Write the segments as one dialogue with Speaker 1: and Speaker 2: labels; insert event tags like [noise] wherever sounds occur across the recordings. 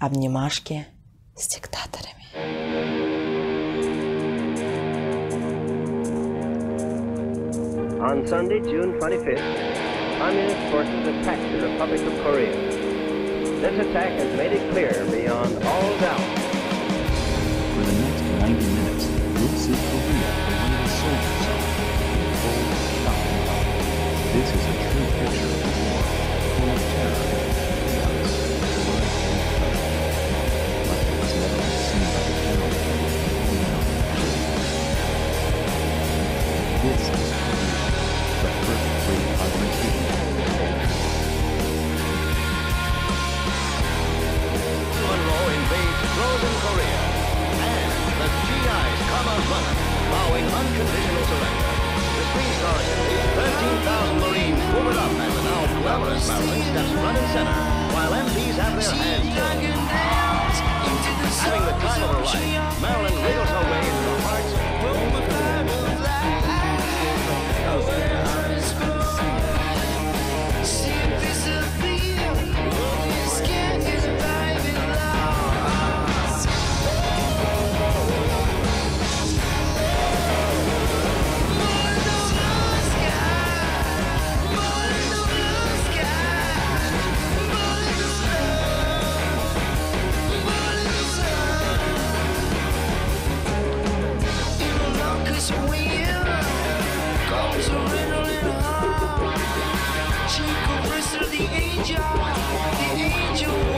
Speaker 1: обнимашки с диктаторами. On Sunday, June 25th, Communist forces attacked the Republic of Korea. This attack has made it clear beyond all doubt Frozen Korea, and the GI's Commerce Runner, bowing unconditional surrender. The screen stars in these 13,000 Marines it up as the now glamorous mountain steps front and center, while MPs have their hands full, Having the time of her life, Marilyn wriggles her way into the hearts of angel, the angel.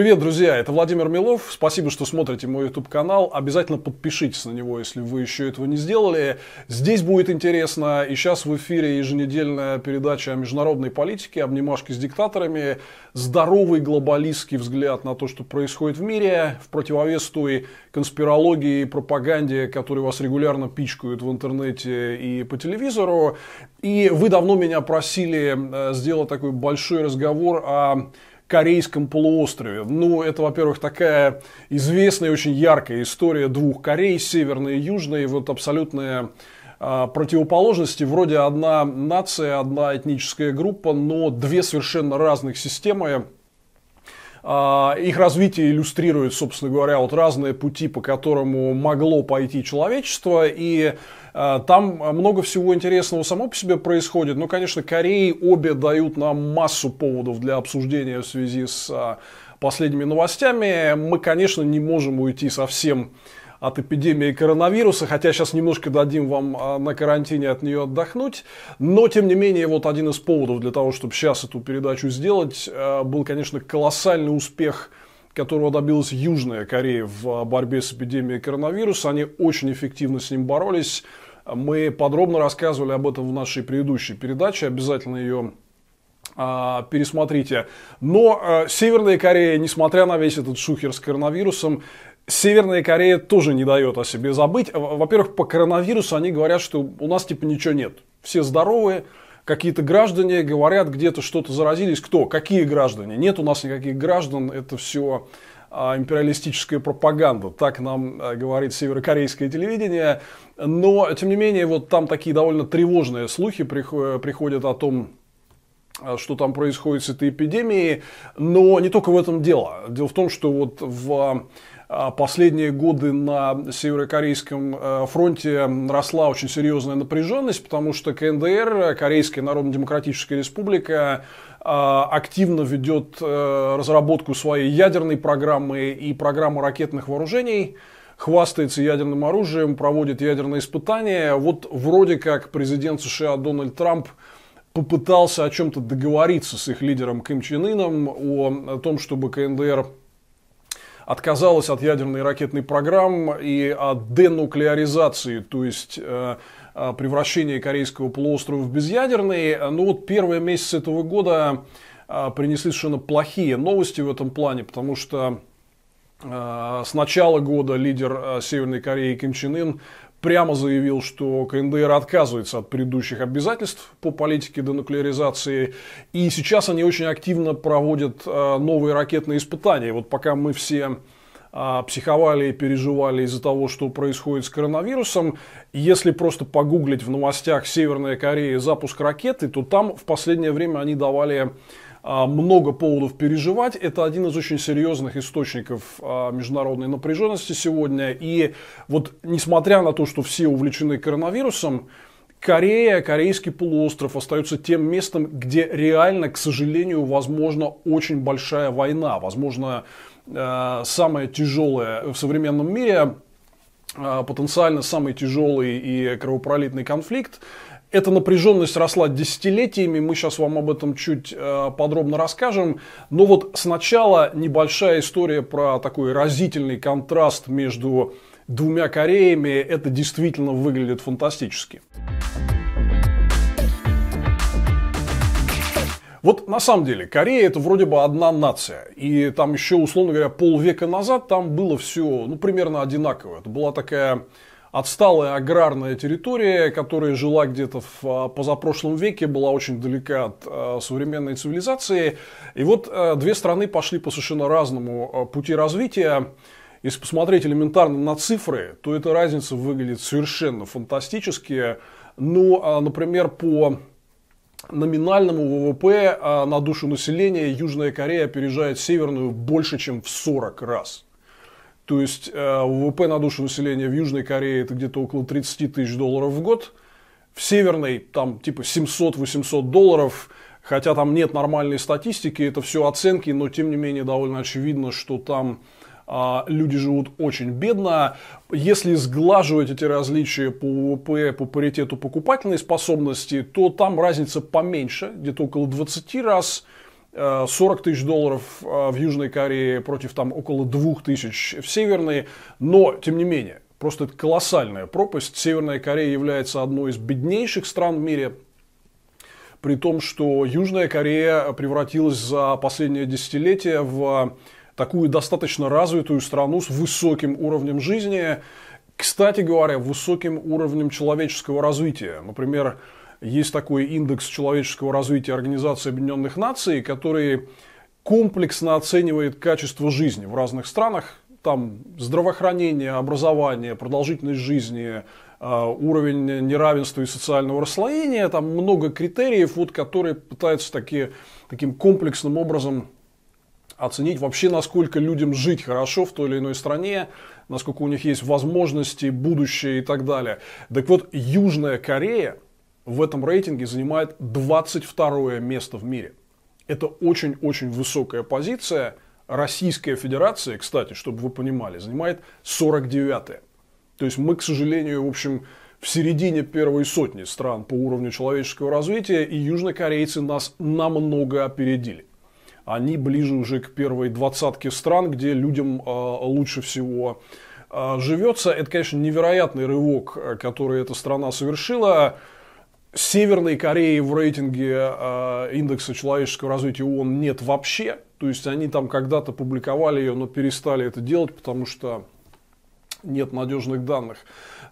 Speaker 1: Привет, друзья! Это Владимир Милов. Спасибо, что смотрите мой YouTube-канал. Обязательно подпишитесь на него, если вы еще этого не сделали. Здесь будет интересно. И сейчас в эфире еженедельная передача о международной политике, обнимашки с диктаторами, здоровый глобалистский взгляд на то, что происходит в мире, в противовес той конспирологии и пропаганде, которую вас регулярно пичкают в интернете и по телевизору. И вы давно меня просили э, сделать такой большой разговор о Корейском полуострове. Ну, это, во-первых, такая известная, очень яркая история двух Корей, северной и южной, вот абсолютная а, противоположности. Вроде одна нация, одна этническая группа, но две совершенно разных системы. А, их развитие иллюстрирует, собственно говоря, вот разные пути, по которому могло пойти человечество. И а, там много всего интересного само по себе происходит. но, конечно, Кореи обе дают нам массу поводов для обсуждения в связи с а, последними новостями. Мы, конечно, не можем уйти совсем от эпидемии коронавируса, хотя сейчас немножко дадим вам а, на карантине от нее отдохнуть, но тем не менее вот один из поводов для того, чтобы сейчас эту передачу сделать, был, конечно, колоссальный успех – которого добилась Южная Корея в а, борьбе с эпидемией коронавируса. Они очень эффективно с ним боролись. Мы подробно рассказывали об этом в нашей предыдущей передаче. Обязательно ее а, пересмотрите. Но а, Северная Корея, несмотря на весь этот шухер с коронавирусом, Северная Корея тоже не дает о себе забыть. Во-первых, по коронавирусу они говорят, что у нас типа ничего нет. Все здоровые, какие-то граждане говорят, где-то что-то заразились. Кто? Какие граждане? Нет у нас никаких граждан, это все а, империалистическая пропаганда. Так нам а, говорит северокорейское телевидение. Но, тем не менее, вот там такие довольно тревожные слухи приходят о том, а, что там происходит с этой эпидемией. Но не только в этом дело. Дело в том, что вот в а последние годы на северокорейском э, фронте росла очень серьезная напряженность, потому что КНДР, Корейская Народно-Демократическая Республика, э, активно ведет э, разработку своей ядерной программы и программы ракетных вооружений хвастается ядерным оружием, проводит ядерные испытания. Вот вроде как президент США Дональд Трамп попытался о чем-то договориться с их лидером Ким Чен Ыном, о, о том, чтобы КНДР отказалась от ядерной ракетной программы и от денуклеаризации, то есть э, э, превращения корейского полуострова в безъядерный. Но ну вот первые месяцы этого года э, принесли совершенно плохие новости в этом плане, потому что с начала года лидер Северной Кореи Ким Чен Ын прямо заявил, что КНДР отказывается от предыдущих обязательств по политике денуклеаризации. И сейчас они очень активно проводят э, новые ракетные испытания. Вот пока мы все э, психовали и переживали из-за того, что происходит с коронавирусом. Если просто погуглить в новостях Северная Корея запуск ракеты, то там в последнее время они давали а, много поводов переживать. Это один из очень серьезных источников а, международной напряженности сегодня. И вот несмотря на то, что все увлечены коронавирусом, Корея, Корейский полуостров остается тем местом, где реально, к сожалению, возможно очень большая война, возможно э, самая тяжелая в современном мире э, потенциально самый тяжелый и кровопролитный конфликт. Эта напряженность росла десятилетиями, мы сейчас вам об этом чуть э, подробно расскажем. Но вот сначала небольшая история про такой разительный контраст между двумя Кореями. Это действительно выглядит фантастически. Вот на самом деле, Корея это вроде бы одна нация. И там еще, условно говоря, полвека назад там было все ну, примерно одинаково. Это была такая отсталая аграрная территория, которая жила где-то в а, позапрошлом веке, была очень далека от а, современной цивилизации. И вот а, две страны пошли по совершенно разному пути развития. Если посмотреть элементарно на цифры, то эта разница выглядит совершенно фантастически. Ну, например, по номинальному ВВП на душу населения Южная Корея опережает Северную больше, чем в 40 раз. То есть э, ВВП на душу населения в Южной Корее это где-то около 30 тысяч долларов в год, в Северной там типа 700-800 долларов, хотя там нет нормальной статистики, это все оценки, но тем не менее довольно очевидно, что там а, люди живут очень бедно. Если сглаживать эти различия по ВВП, по паритету покупательной способности, то там разница поменьше, где-то около 20 раз – 40 э, тысяч долларов э, в Южной Корее против там около 2 тысяч в Северной. Но, тем не менее, просто это колоссальная пропасть. Северная Корея является одной из беднейших стран в мире. При том, что Южная Корея превратилась за последнее десятилетие в такую достаточно развитую страну с высоким уровнем жизни. Кстати говоря, высоким уровнем человеческого развития. Например, есть такой индекс человеческого развития Организации Объединенных Наций, который комплексно оценивает качество жизни в разных странах. Там здравоохранение, образование, продолжительность жизни, э, уровень неравенства и социального расслоения. Там много критериев, вот, которые пытаются такие, таким комплексным образом оценить вообще, насколько людям жить хорошо в той или иной стране, насколько у них есть возможности, будущее и так далее. Так вот, Южная Корея – в этом рейтинге занимает 22 место в мире. Это очень-очень высокая позиция. Российская Федерация, кстати, чтобы вы понимали, занимает 49-е. То есть мы, к сожалению, в общем, в середине первой сотни стран по уровню человеческого развития, и южнокорейцы нас намного опередили. Они ближе уже к первой двадцатке стран, где людям а, лучше всего а, живется. Это, конечно, невероятный рывок, э, который эта страна совершила. Северной Кореи в рейтинге э, индекса человеческого развития ООН нет вообще. То есть они там когда-то публиковали ее, но перестали это делать, потому что нет надежных данных.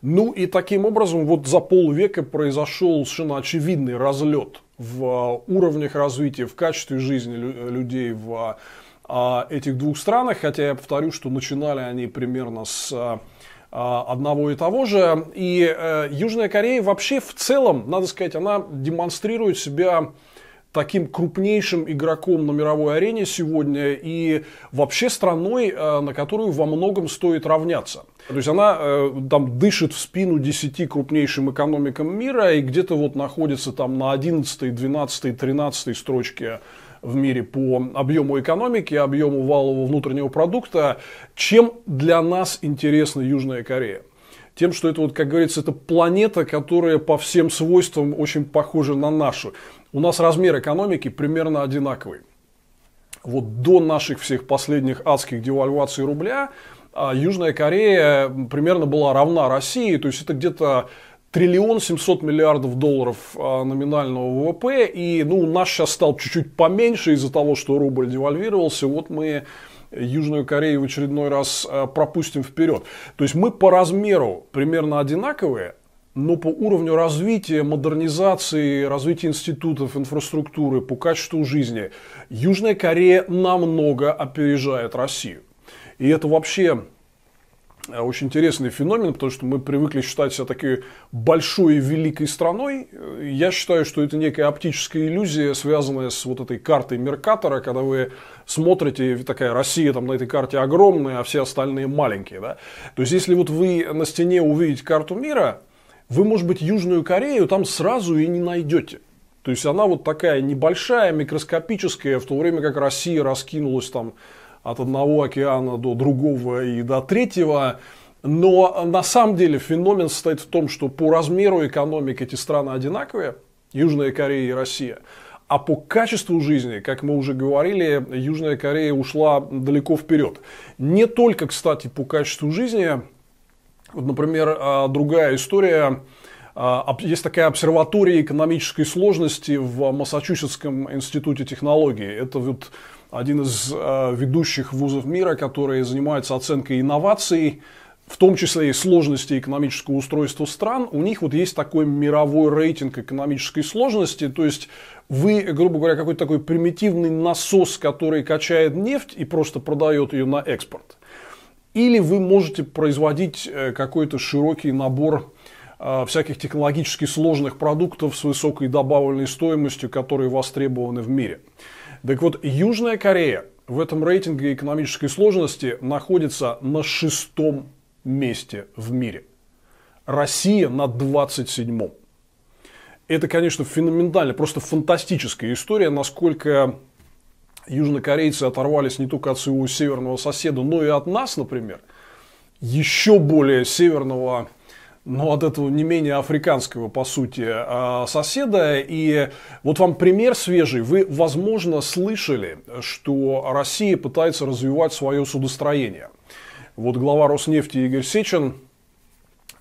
Speaker 1: Ну и таким образом вот за полвека произошел совершенно очевидный разлет в э, уровнях развития, в качестве жизни людей в э, этих двух странах. Хотя я повторю, что начинали они примерно с э, а, одного и того же. И э, Южная Корея вообще в целом, надо сказать, она демонстрирует себя таким крупнейшим игроком на мировой арене сегодня и вообще страной, э, на которую во многом стоит равняться. То есть она э, там дышит в спину десяти крупнейшим экономикам мира и где-то вот находится там на 11, 12, 13 строчке в мире по объему экономики, объему валового внутреннего продукта. Чем для нас интересна Южная Корея? тем, что это, вот, как говорится, это планета, которая по всем свойствам очень похожа на нашу. У нас размер экономики примерно одинаковый. Вот до наших всех последних адских девальваций рубля а Южная Корея примерно была равна России, то есть это где-то триллион 700 миллиардов долларов а, номинального ВВП, и ну, наш сейчас стал чуть-чуть поменьше из-за того, что рубль девальвировался, вот мы Южную Корею в очередной раз а, пропустим вперед. То есть мы по размеру примерно одинаковые, но по уровню развития, модернизации, развития институтов, инфраструктуры, по качеству жизни, Южная Корея намного опережает Россию. И это вообще Э, очень интересный феномен, потому что мы привыкли считать себя такой большой и великой страной. Э, я считаю, что это некая оптическая иллюзия, связанная с вот этой картой Меркатора, когда вы смотрите, такая Россия там на этой карте огромная, а все остальные маленькие. Да? То есть, если вот вы на стене увидите карту мира, вы, может быть, Южную Корею там сразу и не найдете. То есть, она вот такая небольшая, микроскопическая, в то время как Россия раскинулась там от одного океана до другого и до третьего. Но на самом деле феномен состоит в том, что по размеру экономик эти страны одинаковые, Южная Корея и Россия. А по качеству жизни, как мы уже говорили, Южная Корея ушла далеко вперед. Не только, кстати, по качеству жизни. Вот, например, а, другая история. А, есть такая обсерватория экономической сложности в Массачусетском институте технологии. Это вот один из э, ведущих вузов мира, который занимается оценкой инноваций, в том числе и сложности экономического устройства стран, у них вот есть такой мировой рейтинг экономической сложности, то есть вы, грубо говоря, какой-то такой примитивный насос, который качает нефть и просто продает ее на экспорт. Или вы можете производить э, какой-то широкий набор э, всяких технологически сложных продуктов с высокой добавленной стоимостью, которые востребованы в мире. Так вот, Южная Корея в этом рейтинге экономической сложности находится на шестом месте в мире. Россия на 27-м. Это, конечно, феноменально, просто фантастическая история, насколько южнокорейцы оторвались не только от своего северного соседа, но и от нас, например, еще более северного но ну, от этого не менее африканского, по сути, а, соседа. И вот вам пример свежий. Вы, возможно, слышали, что Россия пытается развивать свое судостроение. Вот глава Роснефти Игорь Сечин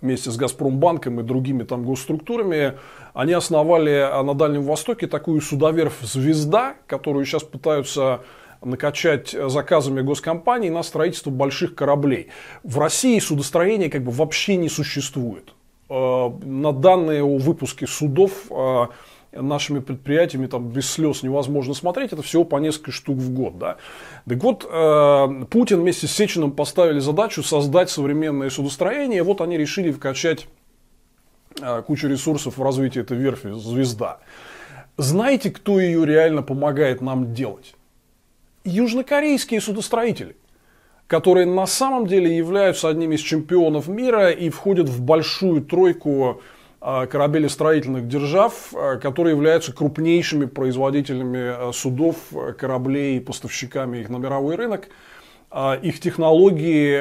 Speaker 1: вместе с Газпромбанком и другими там госструктурами, они основали а, на Дальнем Востоке такую судоверфь «Звезда», которую сейчас пытаются накачать э, заказами госкомпаний на строительство больших кораблей. В России судостроение как бы вообще не существует. Э, на данные о выпуске судов э, нашими предприятиями там без слез невозможно смотреть, это всего по несколько штук в год. Да? Так вот, Путин вместе с Сечиным поставили задачу создать современное судостроение, вот они решили вкачать кучу ресурсов в развитие этой верфи «Звезда». Знаете, кто ее реально помогает нам делать? южнокорейские судостроители, которые на самом деле являются одними из чемпионов мира и входят в большую тройку а, корабелестроительных держав, а, которые являются крупнейшими производителями а, судов, кораблей и поставщиками их на мировой рынок. Их технологии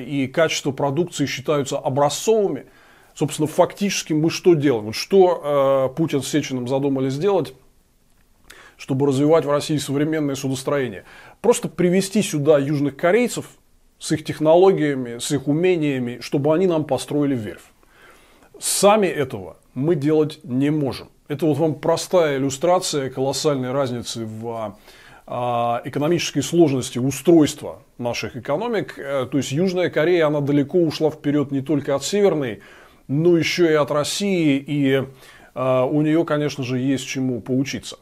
Speaker 1: и качество продукции считаются образцовыми. Собственно, фактически мы что делаем? Вот что Путин с Сечиным задумали сделать? чтобы развивать в России современное судостроение. Просто привести сюда южных корейцев с их технологиями, с их умениями, чтобы они нам построили верфь. Сами этого мы делать не можем. Это вот вам простая иллюстрация колоссальной разницы в а, а, экономической сложности устройства наших экономик. Э, то есть Южная Корея, она далеко ушла вперед не только от Северной, но еще и от России, и а, у нее, конечно же, есть чему поучиться.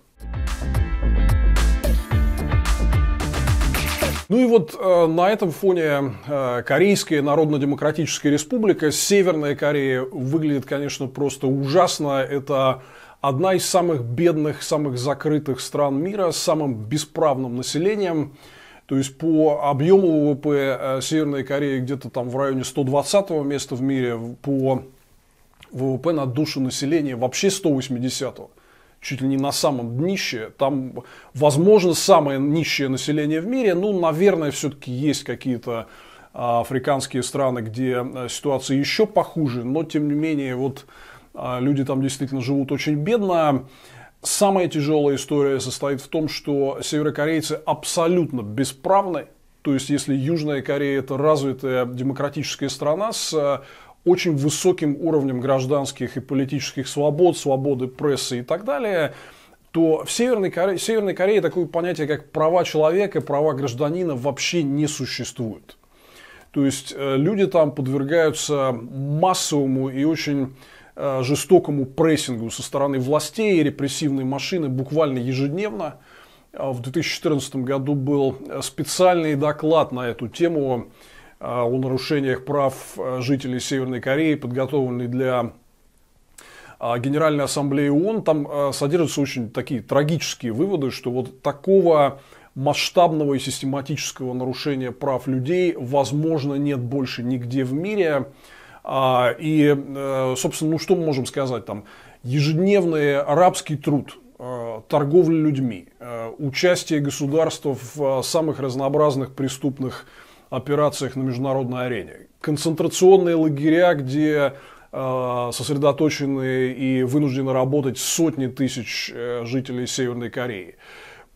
Speaker 1: Ну и вот э, на этом фоне э, Корейская Народно-Демократическая Республика, Северная Корея выглядит, конечно, просто ужасно. Это одна из самых бедных, самых закрытых стран мира с самым бесправным населением. То есть по объему ВВП э, Северная Корея где-то там в районе 120 места в мире, по ВВП на душу населения вообще 180. -го чуть ли не на самом днище. Там, возможно, самое нищее население в мире. Ну, наверное, все-таки есть какие-то а, африканские страны, где а, ситуация еще похуже, но тем не менее вот а, люди там действительно живут очень бедно. Самая тяжелая история состоит в том, что северокорейцы абсолютно бесправны. То есть, если Южная Корея – это развитая демократическая страна с очень высоким уровнем гражданских и политических свобод, свободы прессы и так далее, то в Северной Корее, в Северной Корее такое понятие, как права человека, права гражданина вообще не существует. То есть э, люди там подвергаются массовому и очень э, жестокому прессингу со стороны властей и репрессивной машины буквально ежедневно. А в 2014 году был э, специальный доклад на эту тему Э, о нарушениях прав э, жителей Северной Кореи, подготовленный для э, Генеральной Ассамблеи ООН, там содержатся очень такие трагические выводы, что вот такого масштабного и систематического нарушения прав людей, возможно, нет больше нигде в мире. А, и, собственно, ну что мы можем сказать там? Ежедневный арабский труд, торговля людьми, участие государства в самых разнообразных преступных операциях на международной арене. Концентрационные лагеря, где э, сосредоточены и вынуждены работать сотни тысяч э, жителей Северной Кореи.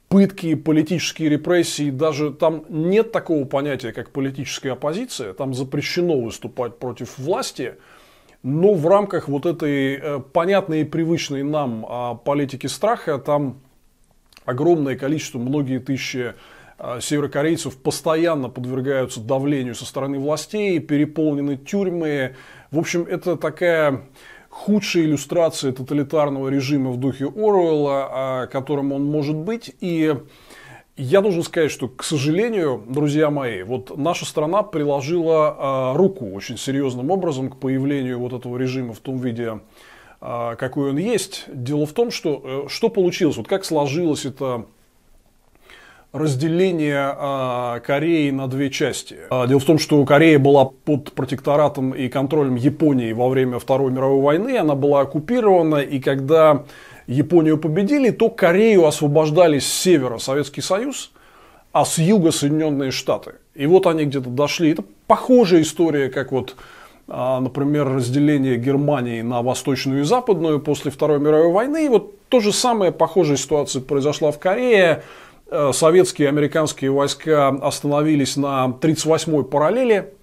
Speaker 1: Пытки, политические репрессии, даже там нет такого понятия, как политическая оппозиция, там запрещено выступать против власти, но в рамках вот этой э, понятной и привычной нам а, политики страха там огромное количество, многие тысячи а, северокорейцев постоянно подвергаются давлению со стороны властей, переполнены тюрьмы. В общем, это такая худшая иллюстрация тоталитарного режима в духе Оруэлла, а, которым он может быть. И я должен сказать, что, к сожалению, друзья мои, вот наша страна приложила э, руку очень серьезным образом к появлению вот этого режима в том виде, э, какой он есть. Дело в том, что э, что получилось, вот как сложилась эта разделение а, Кореи на две части. А, дело в том, что Корея была под протекторатом и контролем Японии во время Второй мировой войны, она была оккупирована, и когда Японию победили, то Корею освобождали с севера Советский Союз, а с юга Соединенные Штаты. И вот они где-то дошли. Это похожая история, как вот а, например, разделение Германии на восточную и западную после Второй мировой войны. И вот то же самое, похожая ситуация произошла в Корее. Э, советские и американские войска остановились на 38-й параллели.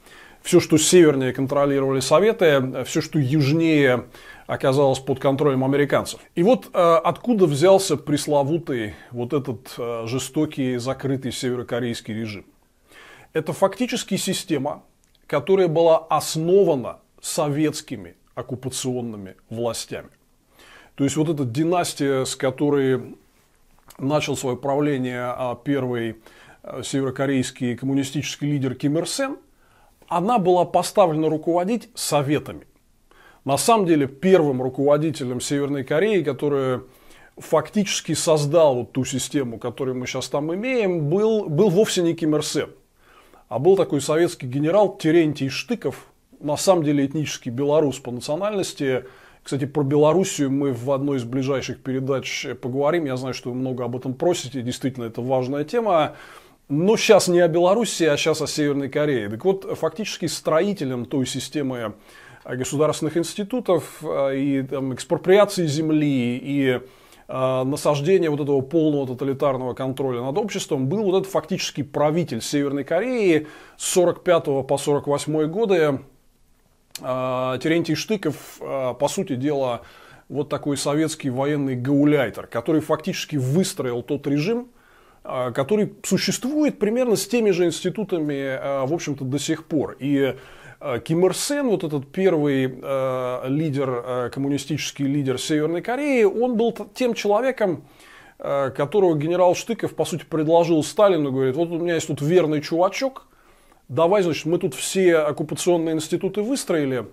Speaker 1: Все, что севернее контролировали Советы, э, все, что южнее оказалось под контролем американцев. И вот э, откуда взялся пресловутый вот этот жестокий закрытый северокорейский режим. Это фактически система, которая была основана советскими оккупационными властями. То есть вот эта династия, с которой начал свое правление а, первый э, северокорейский коммунистический лидер Ким Ир Сен, она была поставлена руководить советами. На самом деле первым руководителем Северной Кореи, который фактически создал вот ту систему, которую мы сейчас там имеем, был, был вовсе не Ким Ир Сен, а был такой советский генерал Терентий Штыков, на самом деле этнический белорус по национальности, кстати, про Белоруссию мы в одной из ближайших передач э, поговорим. Я знаю, что вы много об этом просите. Действительно, это важная тема. Но сейчас не о Белоруссии, а сейчас о Северной Корее. Так вот, фактически строителем той системы э, государственных институтов э, и там, экспроприации земли, и насаждения вот этого полного тоталитарного контроля над обществом был вот этот фактически правитель Северной Кореи с 45 по 48 годы а, Терентий Штыков, а, по сути дела, вот такой советский военный гауляйтер, который фактически выстроил тот режим, а, который существует примерно с теми же институтами, в общем-то, до сих пор. И Ким Ир Сен, вот этот первый лидер, коммунистический лидер Северной Кореи, он был тем человеком, которого генерал Штыков, по сути, предложил Сталину, говорит, вот у меня есть тут верный чувачок, давай, значит, мы тут все оккупационные институты выстроили,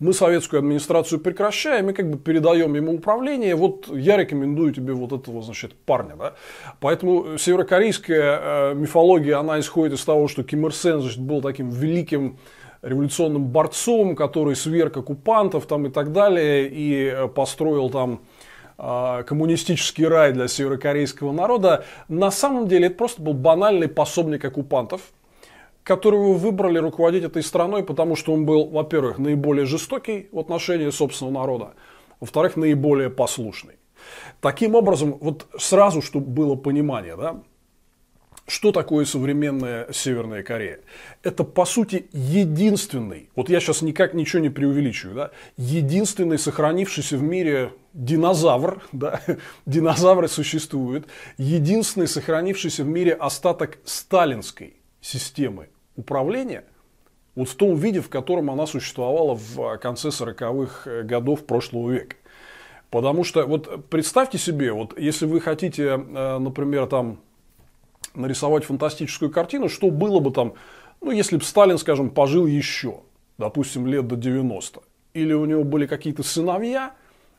Speaker 1: мы советскую администрацию прекращаем и как бы передаем ему управление. Вот я рекомендую тебе вот этого, значит, парня. Да? Поэтому северокорейская э, мифология, она исходит из того, что Ким Ир Сен, значит, был таким великим революционным борцом, который сверг оккупантов там и так далее, и э, построил там э, коммунистический рай для северокорейского народа. На самом деле это просто был банальный пособник оккупантов, которого выбрали руководить этой страной, потому что он был, во-первых, наиболее жестокий в отношении собственного народа, во-вторых, наиболее послушный. Таким образом, вот сразу, чтобы было понимание, да, что такое современная Северная Корея? Это, по сути, единственный, вот я сейчас никак ничего не преувеличиваю, да, единственный сохранившийся в мире динозавр, [laughs] да, динозавры существуют, единственный сохранившийся в мире остаток сталинской системы управления, вот в том виде, в котором она существовала в э, конце 40-х э, годов прошлого века. Потому что вот представьте себе, вот если вы хотите, э, например, там нарисовать фантастическую картину, что было бы там, ну, если бы Сталин, скажем, пожил еще, допустим, лет до 90, или у него были какие-то сыновья,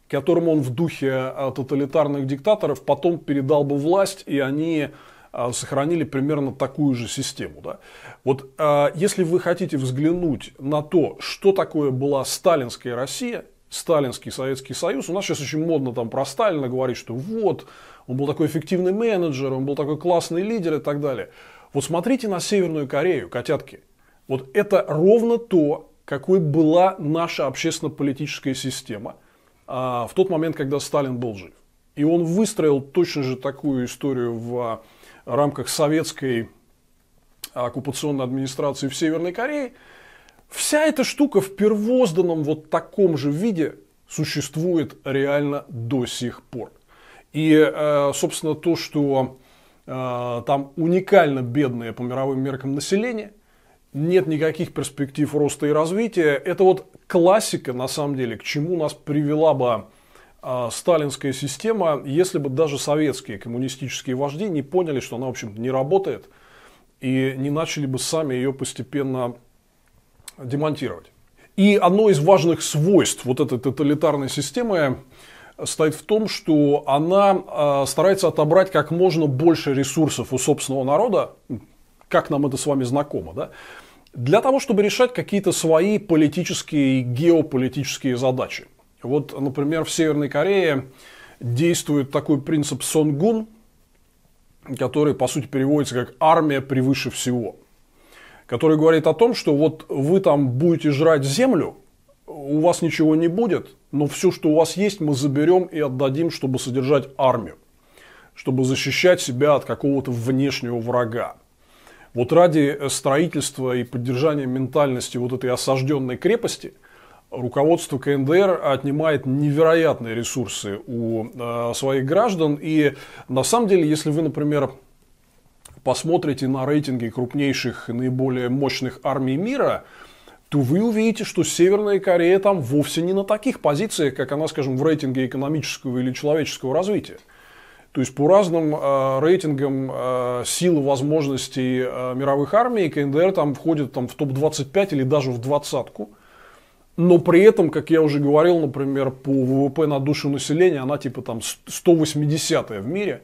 Speaker 1: которым он в духе тоталитарных диктаторов потом передал бы власть, и они а, сохранили примерно такую же систему. Да? Вот а, если вы хотите взглянуть на то, что такое была сталинская Россия, сталинский Советский Союз, у нас сейчас очень модно там про Сталина говорить, что вот, он был такой эффективный менеджер, он был такой классный лидер и так далее. Вот смотрите на Северную Корею, котятки. Вот это ровно то, какой была наша общественно-политическая система а, в тот момент, когда Сталин был жив. И он выстроил точно же такую историю в а, в рамках советской оккупационной администрации в Северной Корее, вся эта штука в первозданном вот таком же виде существует реально до сих пор. И, э, собственно, то, что э, там уникально бедное по мировым меркам население, нет никаких перспектив роста и развития, это вот классика, на самом деле, к чему нас привела бы а, сталинская система, если бы даже советские коммунистические вожди не поняли, что она, в общем, не работает, и не начали бы сами ее постепенно демонтировать. И одно из важных свойств вот этой тоталитарной системы стоит в том, что она а, старается отобрать как можно больше ресурсов у собственного народа, как нам это с вами знакомо, да, для того, чтобы решать какие-то свои политические и геополитические задачи. Вот, например, в Северной Корее действует такой принцип Сонгун, который, по сути, переводится как «армия превыше всего», который говорит о том, что вот вы там будете жрать землю, у вас ничего не будет, но все, что у вас есть, мы заберем и отдадим, чтобы содержать армию, чтобы защищать себя от какого-то внешнего врага. Вот ради э, строительства и поддержания ментальности вот этой осажденной крепости – руководство КНДР отнимает невероятные ресурсы у э, своих граждан. И на самом деле, если вы, например, посмотрите на рейтинги крупнейших и наиболее мощных армий мира, то вы увидите, что Северная Корея там вовсе не на таких позициях, как она, скажем, в рейтинге экономического или человеческого развития. То есть по разным э, рейтингам э, сил и возможностей э, мировых армий КНДР там входит там, в топ-25 или даже в двадцатку. Но при этом, как я уже говорил, например, по ВВП на душу населения, она типа там 180-я в мире.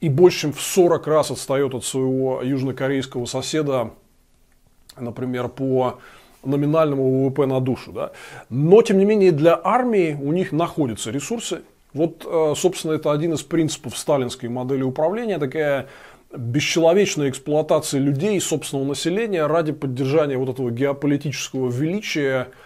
Speaker 1: И больше чем в 40 раз отстает от своего южнокорейского соседа, например, по номинальному ВВП на душу. Да? Но, тем не менее, для армии у них находятся ресурсы. Вот, э, собственно, это один из принципов сталинской модели управления, такая бесчеловечная эксплуатация людей и собственного населения ради поддержания вот этого геополитического величия –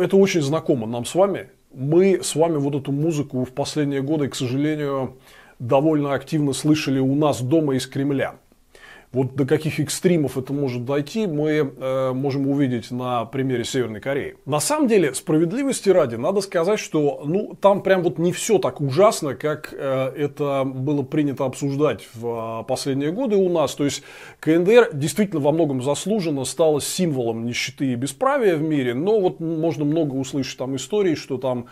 Speaker 1: это очень знакомо нам с вами. Мы с вами вот эту музыку в последние годы, к сожалению, довольно активно слышали у нас дома из Кремля. Вот до каких экстримов это может дойти, мы э, можем увидеть на примере Северной Кореи. На самом деле, справедливости ради, надо сказать, что ну, там прям вот не все так ужасно, как э, это было принято обсуждать в э, последние годы у нас. То есть КНДР действительно во многом заслуженно стала символом нищеты и бесправия в мире, но вот можно много услышать там историй, что там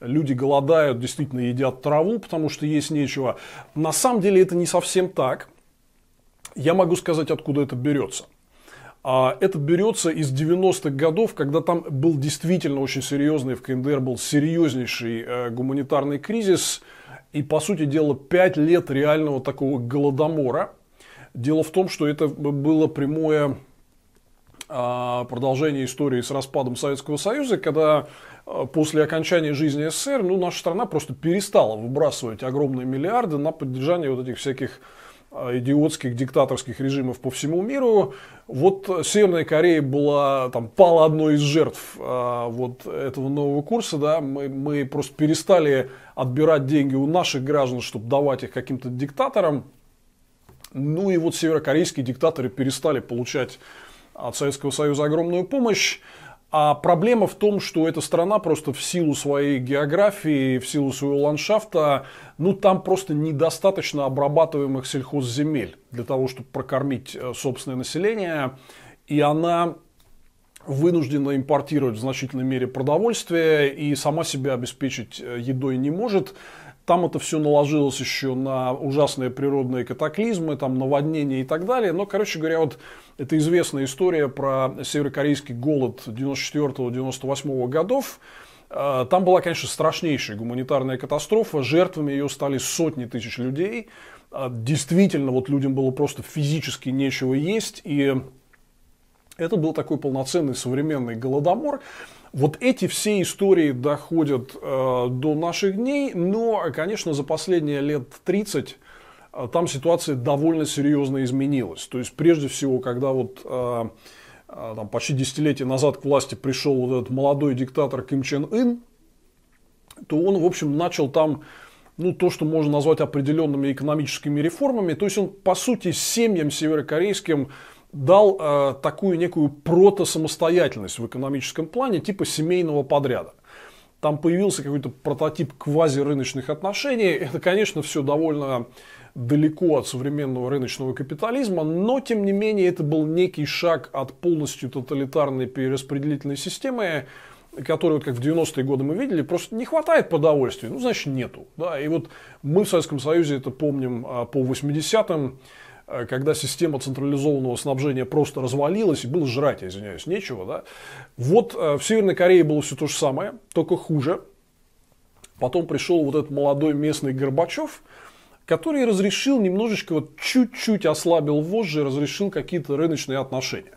Speaker 1: люди голодают, действительно едят траву, потому что есть нечего. На самом деле это не совсем так. Я могу сказать, откуда это берется. А, это берется из 90-х годов, когда там был действительно очень серьезный, в КНДР был серьезнейший э, гуманитарный кризис. И, по сути дела, 5 лет реального такого голодомора. Дело в том, что это было прямое а, продолжение истории с распадом Советского Союза, когда э, после окончания жизни СССР ну, наша страна просто перестала выбрасывать огромные миллиарды на поддержание вот этих всяких а, идиотских диктаторских режимов по всему миру. Вот Северная Корея была, там, пала одной из жертв а, вот этого нового курса, да, мы, мы просто перестали отбирать деньги у наших граждан, чтобы давать их каким-то диктаторам. Ну и вот северокорейские диктаторы перестали получать от Советского Союза огромную помощь. А проблема в том, что эта страна просто в силу своей географии, в силу своего ландшафта, ну там просто недостаточно обрабатываемых сельхозземель для того, чтобы прокормить э, собственное население. И она вынуждена импортировать в значительной мере продовольствие и сама себя обеспечить э, едой не может. Там это все наложилось еще на ужасные природные катаклизмы, там наводнения и так далее. Но, короче говоря, вот это известная история про северокорейский голод 94-98 годов. А, там была, конечно, страшнейшая гуманитарная катастрофа. Жертвами ее стали сотни тысяч людей. А, действительно, вот людям было просто физически нечего есть. И это был такой полноценный современный голодомор. Вот эти все истории доходят э, до наших дней, но, конечно, за последние лет 30 э, там ситуация довольно серьезно изменилась. То есть, прежде всего, когда вот э, э, там, почти десятилетие назад к власти пришел вот этот молодой диктатор Ким Чен Ын, то он, в общем, начал там ну, то, что можно назвать определенными экономическими реформами. То есть он, по сути, семьям северокорейским дал э, такую некую прото-самостоятельность в экономическом плане, типа семейного подряда. Там появился какой-то прототип квазирыночных отношений. Это, конечно, все довольно далеко от современного рыночного капитализма, но, тем не менее, это был некий шаг от полностью тоталитарной перераспределительной системы, которые, вот как в 90-е годы мы видели, просто не хватает продовольствия, ну, значит, нету. Да? И вот мы в Советском Союзе это помним а, по 80-м, Э, когда система централизованного снабжения просто развалилась и было жрать, я извиняюсь, нечего. Да? Вот э, в Северной Корее было все то же самое, только хуже. Потом пришел вот этот молодой местный Горбачев, который разрешил немножечко, вот чуть-чуть ослабил вожжи, разрешил какие-то рыночные отношения.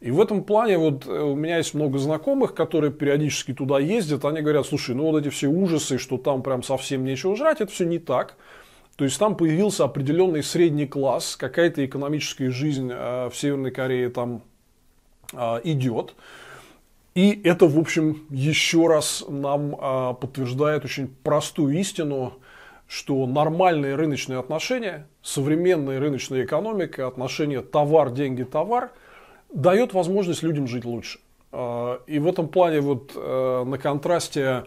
Speaker 1: И в этом плане вот э, у меня есть много знакомых, которые периодически туда ездят, они говорят, слушай, ну вот эти все ужасы, что там прям совсем нечего жрать, это все не так. То есть там появился определенный средний класс, какая-то экономическая жизнь э, в Северной Корее там э, идет. И это, в общем, еще раз нам э, подтверждает очень простую истину, что нормальные рыночные отношения, современная рыночная экономика, отношения товар, деньги, товар, дает возможность людям жить лучше. И в этом плане вот на контрасте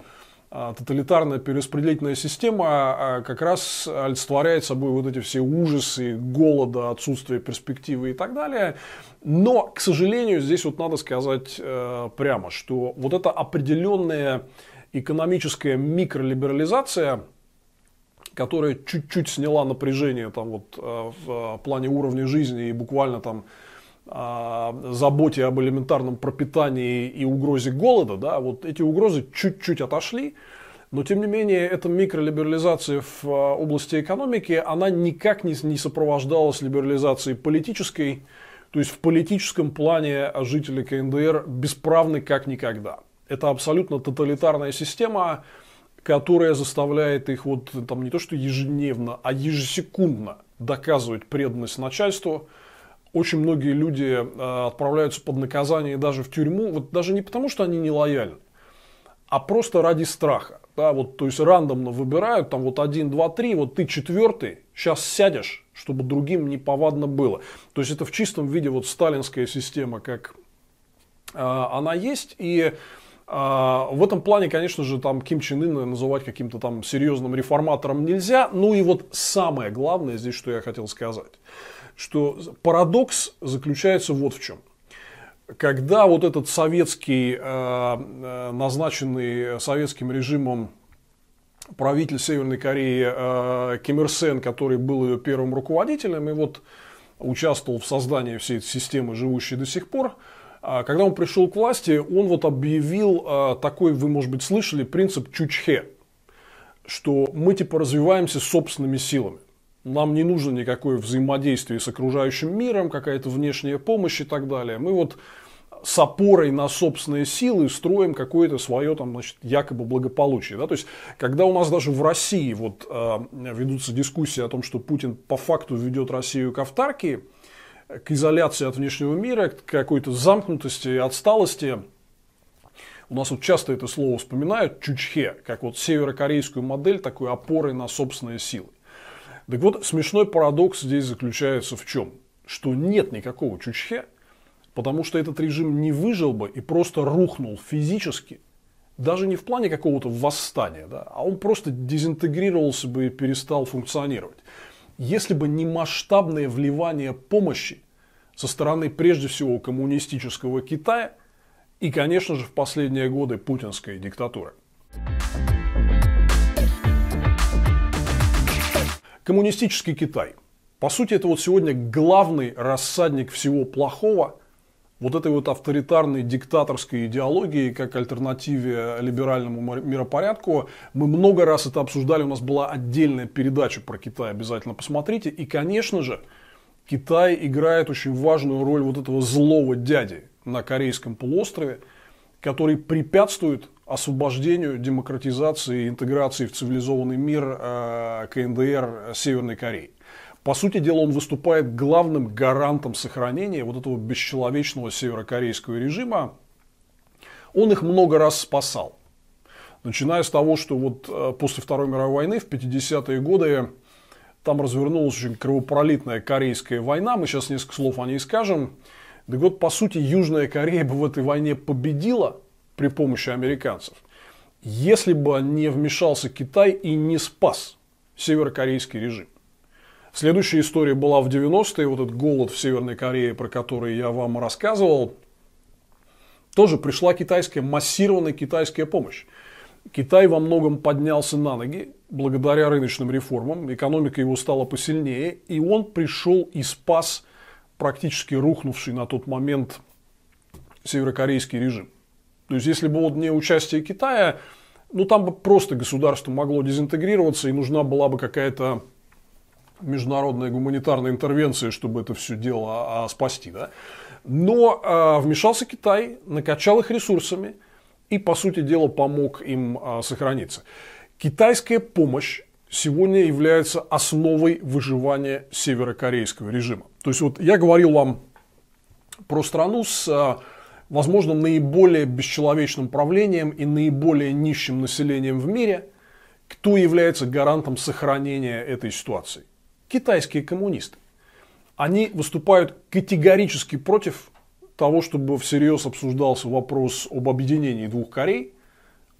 Speaker 1: а, тоталитарная перераспределительная система а, а, как раз олицетворяет собой вот эти все ужасы голода, отсутствие перспективы и так далее. Но, к сожалению, здесь вот надо сказать э, прямо, что вот эта определенная экономическая микролиберализация, которая чуть-чуть сняла напряжение там вот э, в э, плане уровня жизни и буквально там заботе об элементарном пропитании и угрозе голода, да, вот эти угрозы чуть-чуть отошли, но тем не менее эта микролиберализация в э, области экономики, она никак не, не сопровождалась либерализацией политической, то есть в политическом плане жители КНДР бесправны как никогда. Это абсолютно тоталитарная система, которая заставляет их вот там не то что ежедневно, а ежесекундно доказывать преданность начальству, очень многие люди э, отправляются под наказание и даже в тюрьму, вот даже не потому, что они не лояльны, а просто ради страха. Да, вот, то есть рандомно выбирают, там вот один, два, три, вот ты четвертый, сейчас сядешь, чтобы другим неповадно было. То есть это в чистом виде вот сталинская система, как э, она есть. И э, в этом плане, конечно же, там Ким Чен Ына называть каким-то там серьезным реформатором нельзя. Ну и вот самое главное здесь, что я хотел сказать что парадокс заключается вот в чем. Когда вот этот советский, э, э, назначенный советским режимом правитель Северной Кореи э, Ким Ир Сен, который был ее первым руководителем, и вот участвовал в создании всей этой системы, живущей до сих пор, когда он пришел к власти, он вот объявил такой, вы, может быть, слышали, принцип Чучхе, что мы типа развиваемся собственными силами нам не нужно никакое взаимодействие с окружающим миром, какая-то внешняя помощь и так далее. Мы вот с опорой на собственные силы строим какое-то свое там, значит, якобы благополучие. Да? То есть, когда у нас даже в России вот, э, ведутся дискуссии о том, что Путин по факту ведет Россию к автарке, к изоляции от внешнего мира, к какой-то замкнутости, и отсталости, у нас вот часто это слово вспоминают, чучхе, как вот северокорейскую модель такой опоры на собственные силы. Так вот, смешной парадокс здесь заключается в чем? Что нет никакого чучхе, потому что этот режим не выжил бы и просто рухнул физически, даже не в плане какого-то восстания, да, а он просто дезинтегрировался бы и перестал функционировать. Если бы не масштабное вливание помощи со стороны прежде всего коммунистического Китая и, конечно же, в последние годы путинской диктатуры – Коммунистический Китай. По сути, это вот сегодня главный рассадник всего плохого, вот этой вот авторитарной диктаторской идеологии, как альтернативе либеральному миропорядку. Мы много раз это обсуждали, у нас была отдельная передача про Китай, обязательно посмотрите. И, конечно же, Китай играет очень важную роль вот этого злого дяди на Корейском полуострове, который препятствует освобождению, демократизации интеграции в цивилизованный мир э, КНДР э, Северной Кореи. По сути дела, он выступает главным гарантом сохранения вот этого бесчеловечного северокорейского режима. Он их много раз спасал. Начиная с того, что вот э, после Второй мировой войны в 50-е годы там развернулась очень кровопролитная корейская война. Мы сейчас несколько слов о ней скажем. Да вот, по сути, Южная Корея бы в этой войне победила – при помощи американцев. Если бы не вмешался Китай и не спас северокорейский режим. Следующая история была в 90-е, вот этот голод в Северной Корее, про который я вам рассказывал, тоже пришла китайская, массированная китайская помощь. Китай во многом поднялся на ноги благодаря рыночным реформам, экономика его стала посильнее, и он пришел и спас практически рухнувший на тот момент северокорейский режим. То есть, если бы вот не участие Китая, ну там бы просто государство могло дезинтегрироваться и нужна была бы какая-то международная гуманитарная интервенция, чтобы это все дело а, а, спасти. Да? Но а, вмешался Китай, накачал их ресурсами и, по сути дела, помог им а, сохраниться. Китайская помощь сегодня является основой выживания северокорейского режима. То есть вот я говорил вам про страну с а, возможно, наиболее бесчеловечным правлением и наиболее нищим населением в мире, кто является гарантом сохранения этой ситуации? Китайские коммунисты. Они выступают категорически против того, чтобы всерьез обсуждался вопрос об объединении двух Корей,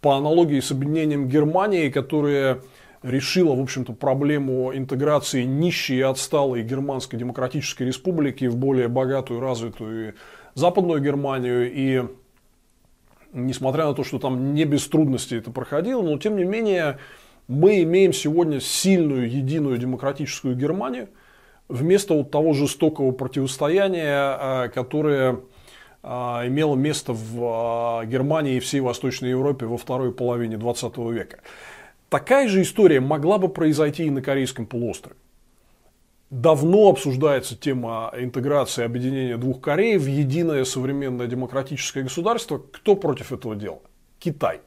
Speaker 1: по аналогии с объединением Германии, которая решила, в общем-то, проблему интеграции нищей и отсталой Германской Демократической Республики в более богатую, развитую и Западную Германию, и несмотря на то, что там не без трудностей это проходило, но тем не менее мы имеем сегодня сильную единую демократическую Германию вместо вот того жестокого противостояния, а, которое а, имело место в а, Германии и всей Восточной Европе во второй половине 20 века. Такая же история могла бы произойти и на Корейском полуострове. Давно обсуждается тема интеграции объединения двух Корей в единое современное демократическое государство. Кто против этого дела? Китай.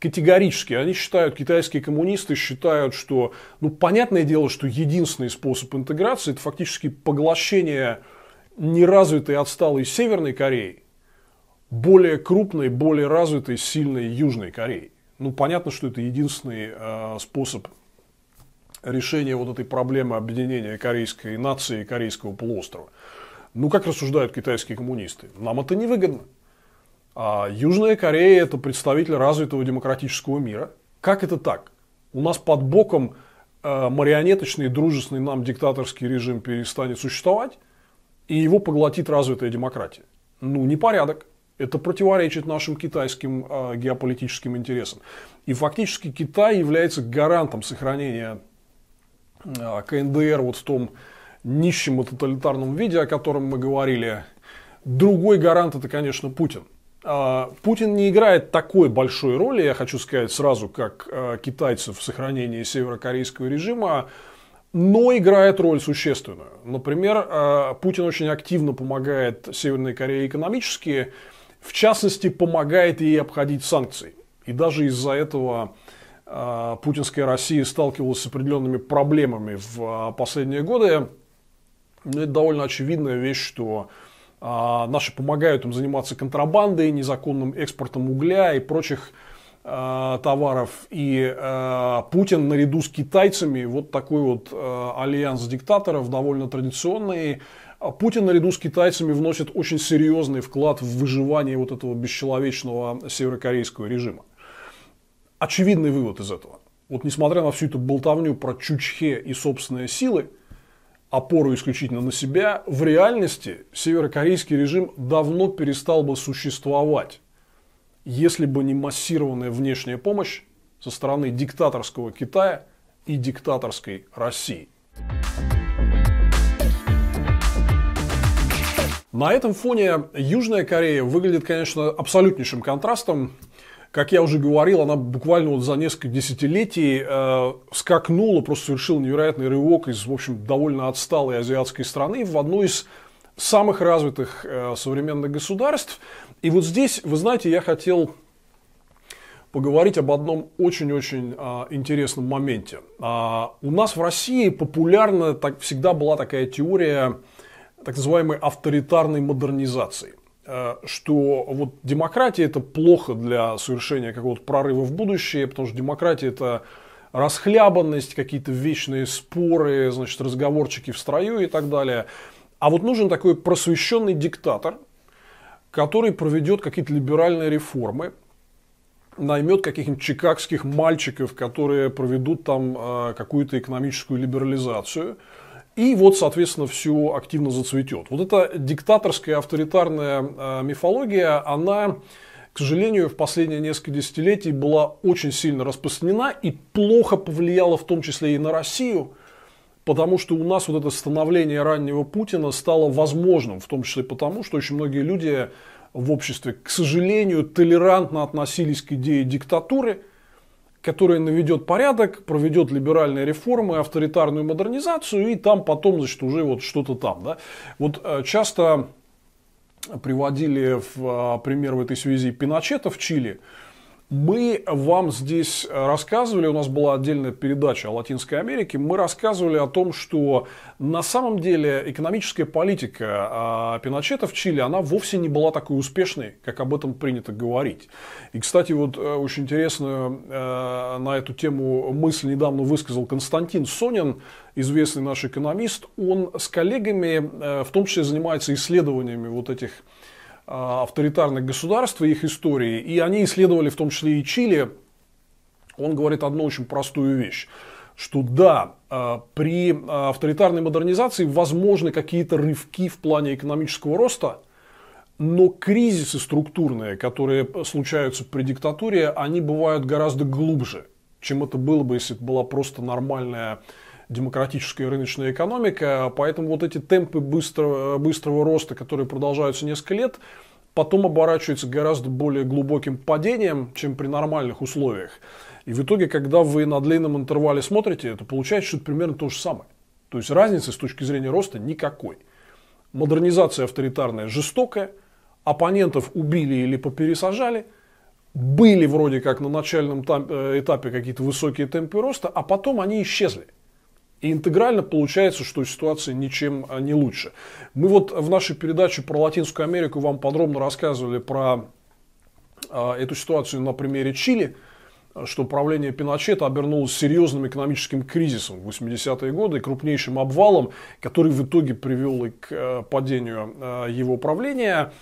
Speaker 1: Категорически. Они считают, китайские коммунисты считают, что, ну, понятное дело, что единственный способ интеграции – это фактически поглощение неразвитой отсталой Северной Кореи более крупной, более развитой, сильной Южной Кореи. Ну, понятно, что это единственный э, способ решение вот этой проблемы объединения корейской нации и корейского полуострова. Ну, как рассуждают китайские коммунисты? Нам это невыгодно. А Южная Корея – это представитель развитого демократического мира. Как это так? У нас под боком э, марионеточный, дружественный нам диктаторский режим перестанет существовать, и его поглотит развитая демократия. Ну, непорядок. Это противоречит нашим китайским э, геополитическим интересам. И фактически Китай является гарантом сохранения а, КНДР вот в том нищем и тоталитарном виде, о котором мы говорили. Другой гарант это, конечно, Путин. А, Путин не играет такой большой роли, я хочу сказать сразу, как а, китайцев в сохранении северокорейского режима, но играет роль существенную. Например, Путин очень активно помогает Северной Корее экономически, в частности, помогает ей обходить санкции. И даже из-за этого а, путинская Россия сталкивалась с определенными проблемами в а, последние годы. Но ну, это довольно очевидная вещь, что а, наши помогают им заниматься контрабандой, незаконным экспортом угля и прочих товаров. И Путин наряду с китайцами, вот такой вот альянс диктаторов, довольно традиционный, Путин наряду с китайцами вносит очень серьезный вклад в выживание вот этого бесчеловечного северокорейского режима очевидный вывод из этого. Вот несмотря на всю эту болтовню про чучхе и собственные силы, опору исключительно на себя, в реальности северокорейский режим давно перестал бы существовать, если бы не массированная внешняя помощь со стороны диктаторского Китая и диктаторской России. На этом фоне Южная Корея выглядит, конечно, абсолютнейшим контрастом как я уже говорил, она буквально вот за несколько десятилетий э, скакнула, просто совершила невероятный рывок из, в общем, довольно отсталой азиатской страны в одну из самых развитых э, современных государств. И вот здесь, вы знаете, я хотел поговорить об одном очень-очень а, интересном моменте. А, у нас в России популярна так, всегда была такая теория так называемой авторитарной модернизации. Э, что вот демократия это плохо для совершения какого-то прорыва в будущее, потому что демократия это расхлябанность, какие-то вечные споры, значит, разговорчики в строю и так далее. А вот нужен такой просвещенный диктатор, который проведет какие-то либеральные реформы, наймет каких-нибудь чикагских мальчиков, которые проведут там э, какую-то экономическую либерализацию – и вот, соответственно, все активно зацветет. Вот эта диктаторская авторитарная а, мифология, она, к сожалению, в последние несколько десятилетий была очень сильно распространена и плохо повлияла в том числе и на Россию, потому что у нас вот это становление раннего Путина стало возможным, в том числе потому, что очень многие люди в обществе, к сожалению, толерантно относились к идее диктатуры – который наведет порядок, проведет либеральные реформы, авторитарную модернизацию, и там потом, значит, уже вот что-то там. Да? Вот э, часто приводили в э, пример в этой связи Пиночета в Чили, мы вам здесь рассказывали, у нас была отдельная передача о Латинской Америке, мы рассказывали о том, что на самом деле экономическая политика а, Пиночета в Чили, она вовсе не была такой успешной, как об этом принято говорить. И, кстати, вот э, очень интересную э, на эту тему мысль недавно высказал Константин Сонин, известный наш экономист. Он с коллегами э, в том числе занимается исследованиями вот этих а, авторитарных государств и их истории, и они исследовали в том числе и Чили, он говорит одну очень простую вещь, что да, а, при а, авторитарной модернизации возможны какие-то рывки в плане экономического роста, но кризисы структурные, которые случаются при диктатуре, они бывают гораздо глубже, чем это было бы, если бы была просто нормальная демократическая рыночная экономика, поэтому вот эти темпы быстрого, быстрого роста, которые продолжаются несколько лет, потом оборачиваются гораздо более глубоким падением, чем при нормальных условиях. И в итоге, когда вы на длинном интервале смотрите, это получается что-то примерно то же самое. То есть разницы с точки зрения роста никакой. Модернизация авторитарная жестокая, оппонентов убили или попересажали, были вроде как на начальном э, этапе какие-то высокие темпы роста, а потом они исчезли. И интегрально получается, что ситуация ничем а, не лучше. Мы вот в нашей передаче про Латинскую Америку вам подробно рассказывали про а, эту ситуацию на примере Чили, что правление Пиночета обернулось серьезным экономическим кризисом в 80-е годы и крупнейшим обвалом, который в итоге привел и к а, падению его правления.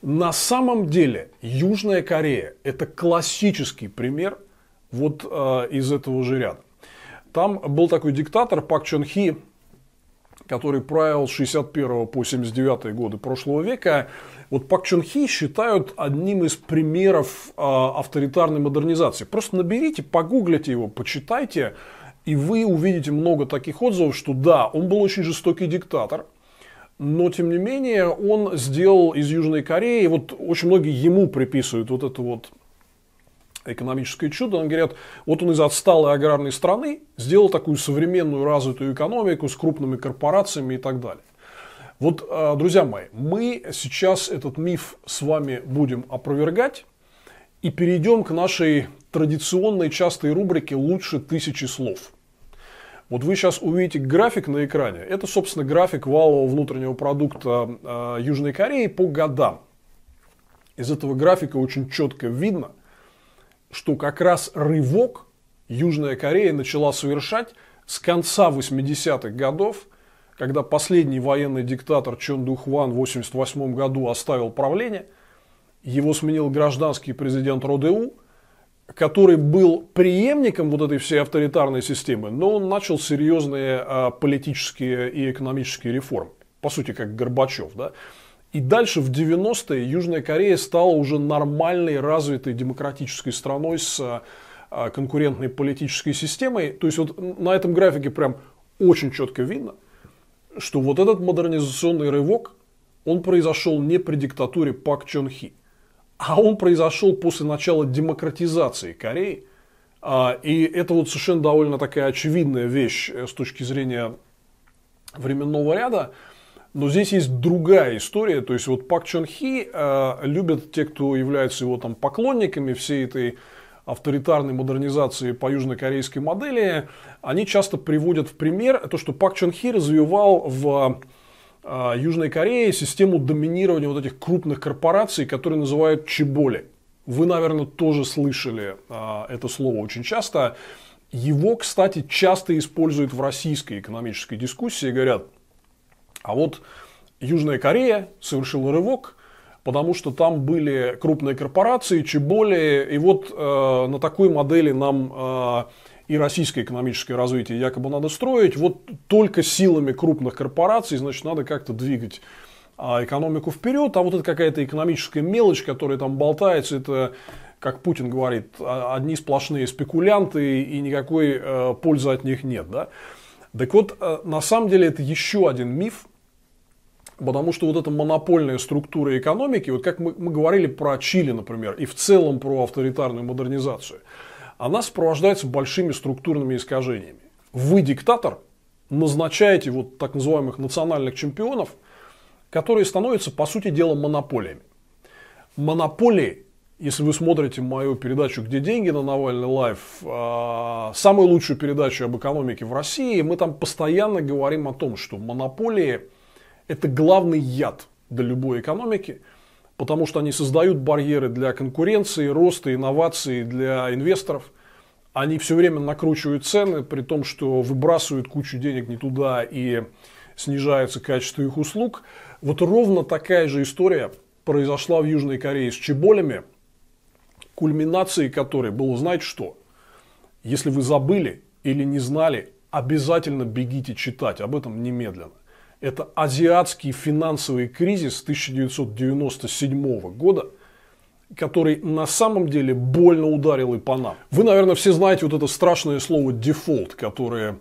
Speaker 1: На самом деле Южная Корея – это классический пример вот из этого же ряда. Там был такой диктатор Пак Чон Хи, который правил с 61 по 79 годы прошлого века. Вот Пак Чон Хи считают одним из примеров а, авторитарной модернизации. Просто наберите, погуглите его, почитайте, и вы увидите много таких отзывов, что да, он был очень жестокий диктатор, но, тем не менее, он сделал из Южной Кореи, вот очень многие ему приписывают вот эту вот экономическое чудо. Они говорят, вот он из отсталой аграрной страны сделал такую современную развитую экономику с крупными корпорациями и так далее. Вот, э, друзья мои, мы сейчас этот миф с вами будем опровергать и перейдем к нашей традиционной частой рубрике «Лучше тысячи слов». Вот вы сейчас увидите график на экране. Это, собственно, график валового внутреннего продукта э, Южной Кореи по годам. Из этого графика очень четко видно, что как раз рывок Южная Корея начала совершать с конца 80-х годов, когда последний военный диктатор Чон Духван в 1988 году оставил правление, его сменил гражданский президент Родэу, который был преемником вот этой всей авторитарной системы, но он начал серьезные а, политические и экономические реформы. По сути, как Горбачев. Да? И дальше в 90-е Южная Корея стала уже нормальной, развитой демократической страной с а, а, конкурентной политической системой. То есть вот на этом графике прям очень четко видно, что вот этот модернизационный рывок, он произошел не при диктатуре Пак Чон Хи, а он произошел после начала демократизации Кореи. А, и это вот совершенно довольно такая очевидная вещь э, с точки зрения временного ряда. Но здесь есть другая история. То есть вот Пак Чон Хи э, любят те, кто является его там поклонниками всей этой авторитарной модернизации по южнокорейской модели, они часто приводят в пример то, что Пак Чон Хи развивал в э, Южной Корее систему доминирования вот этих крупных корпораций, которые называют чеболи. Вы, наверное, тоже слышали э, это слово очень часто. Его, кстати, часто используют в российской экономической дискуссии. Говорят, а вот Южная Корея совершила рывок, потому что там были крупные корпорации, более и вот э, на такой модели нам э, и российское экономическое развитие якобы надо строить, вот только силами крупных корпораций, значит, надо как-то двигать а экономику вперед, а вот это какая-то экономическая мелочь, которая там болтается, это, как Путин говорит, «А, одни сплошные спекулянты, и никакой э, пользы от них нет. Да? Так вот, э, на самом деле это еще один миф, Потому что вот эта монопольная структура экономики, вот как мы, мы говорили про Чили, например, и в целом про авторитарную модернизацию, она сопровождается большими структурными искажениями. Вы диктатор, назначаете вот так называемых национальных чемпионов, которые становятся, по сути дела, монополиями. Монополии, если вы смотрите мою передачу «Где деньги» на Навальный лайф, а, самую лучшую передачу об экономике в России, мы там постоянно говорим о том, что монополии – это главный яд для любой экономики, потому что они создают барьеры для конкуренции, роста, инноваций, для инвесторов. Они все время накручивают цены, при том, что выбрасывают кучу денег не туда и снижается качество их услуг. Вот ровно такая же история произошла в Южной Корее с чеболями, кульминацией которой было, знаете что? Если вы забыли или не знали, обязательно бегите читать об этом немедленно. Это азиатский финансовый кризис 1997 года, который на самом деле больно ударил и по нам. Вы, наверное, все знаете вот это страшное слово дефолт, которое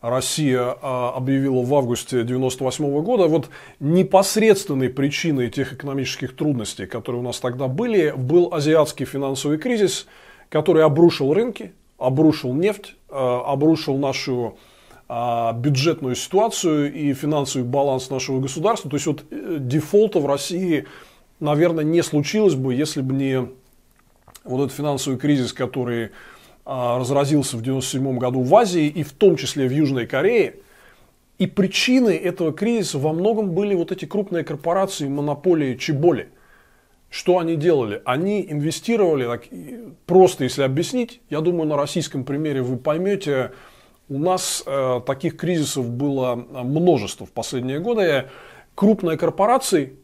Speaker 1: Россия а, объявила в августе 1998 года. Вот непосредственной причиной тех экономических трудностей, которые у нас тогда были, был азиатский финансовый кризис, который обрушил рынки, обрушил нефть, а, обрушил нашу а, бюджетную ситуацию и финансовый баланс нашего государства. То есть вот э, дефолта в России, наверное, не случилось бы, если бы не вот этот финансовый кризис, который а, разразился в 1997 году в Азии и в том числе в Южной Корее. И причины этого кризиса во многом были вот эти крупные корпорации, монополии, чеболи. Что они делали? Они инвестировали, так, просто если объяснить, я думаю, на российском примере вы поймете, у нас э, таких кризисов было э, множество в последние годы. Крупные корпорации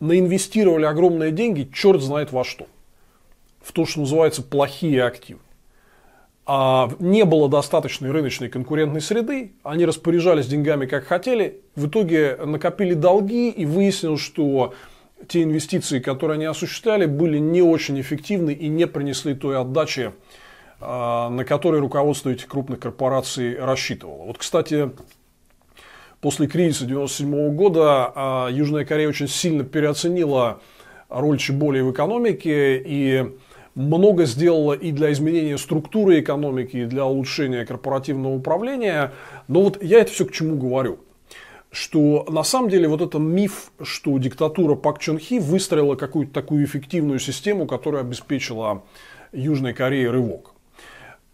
Speaker 1: наинвестировали огромные деньги, черт знает во что. В то, что называется плохие активы. А не было достаточной рыночной конкурентной среды, они распоряжались деньгами как хотели, в итоге накопили долги и выяснилось, что те инвестиции, которые они осуществляли, были не очень эффективны и не принесли той отдачи, а, на которые руководство этих крупных корпораций рассчитывало. Вот, кстати, после кризиса 1997 года а, Южная Корея очень сильно переоценила роль Чеболи в экономике и много сделала и для изменения структуры экономики, и для улучшения корпоративного управления. Но вот я это все к чему говорю что на самом деле вот этот миф, что диктатура Пак Чон Хи выстроила какую-то такую эффективную систему, которая обеспечила Южной Корее рывок.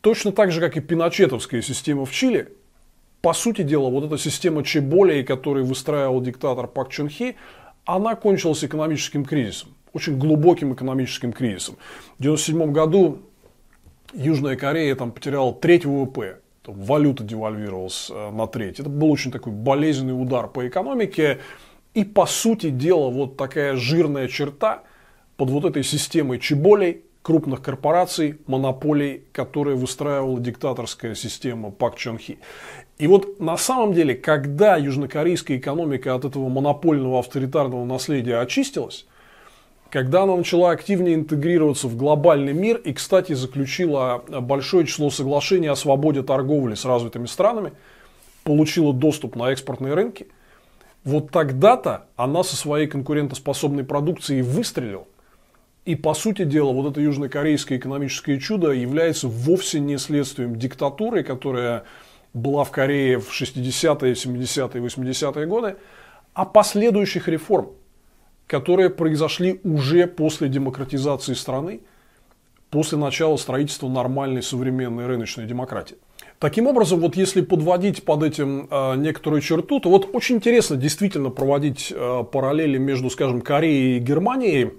Speaker 1: Точно так же, как и пиночетовская система в Чили, по сути дела, вот эта система Чеболей, которую выстраивал диктатор Пак Чун Хи, она кончилась экономическим кризисом, очень глубоким экономическим кризисом. В 1997 году Южная Корея там, потеряла треть ВВП, валюта девальвировалась э, на треть. Это был очень такой болезненный удар по экономике. И, по сути дела, вот такая жирная черта под вот этой системой чеболей крупных корпораций, монополий, которые выстраивала диктаторская система Пак Чон Хи. И вот на самом деле, когда южнокорейская экономика от этого монопольного авторитарного наследия очистилась, когда она начала активнее интегрироваться в глобальный мир и, кстати, заключила большое число соглашений о свободе торговли с развитыми странами, получила доступ на экспортные рынки, вот тогда-то она со своей конкурентоспособной продукцией выстрелила. И, по сути дела, вот это южнокорейское экономическое чудо является вовсе не следствием диктатуры, которая была в Корее в 60-е, 70-е, 80-е годы, а последующих реформ, которые произошли уже после демократизации страны, после начала строительства нормальной современной рыночной демократии. Таким образом, вот если подводить под этим э, некоторую черту, то вот очень интересно действительно проводить э, параллели между, скажем, Кореей и Германией,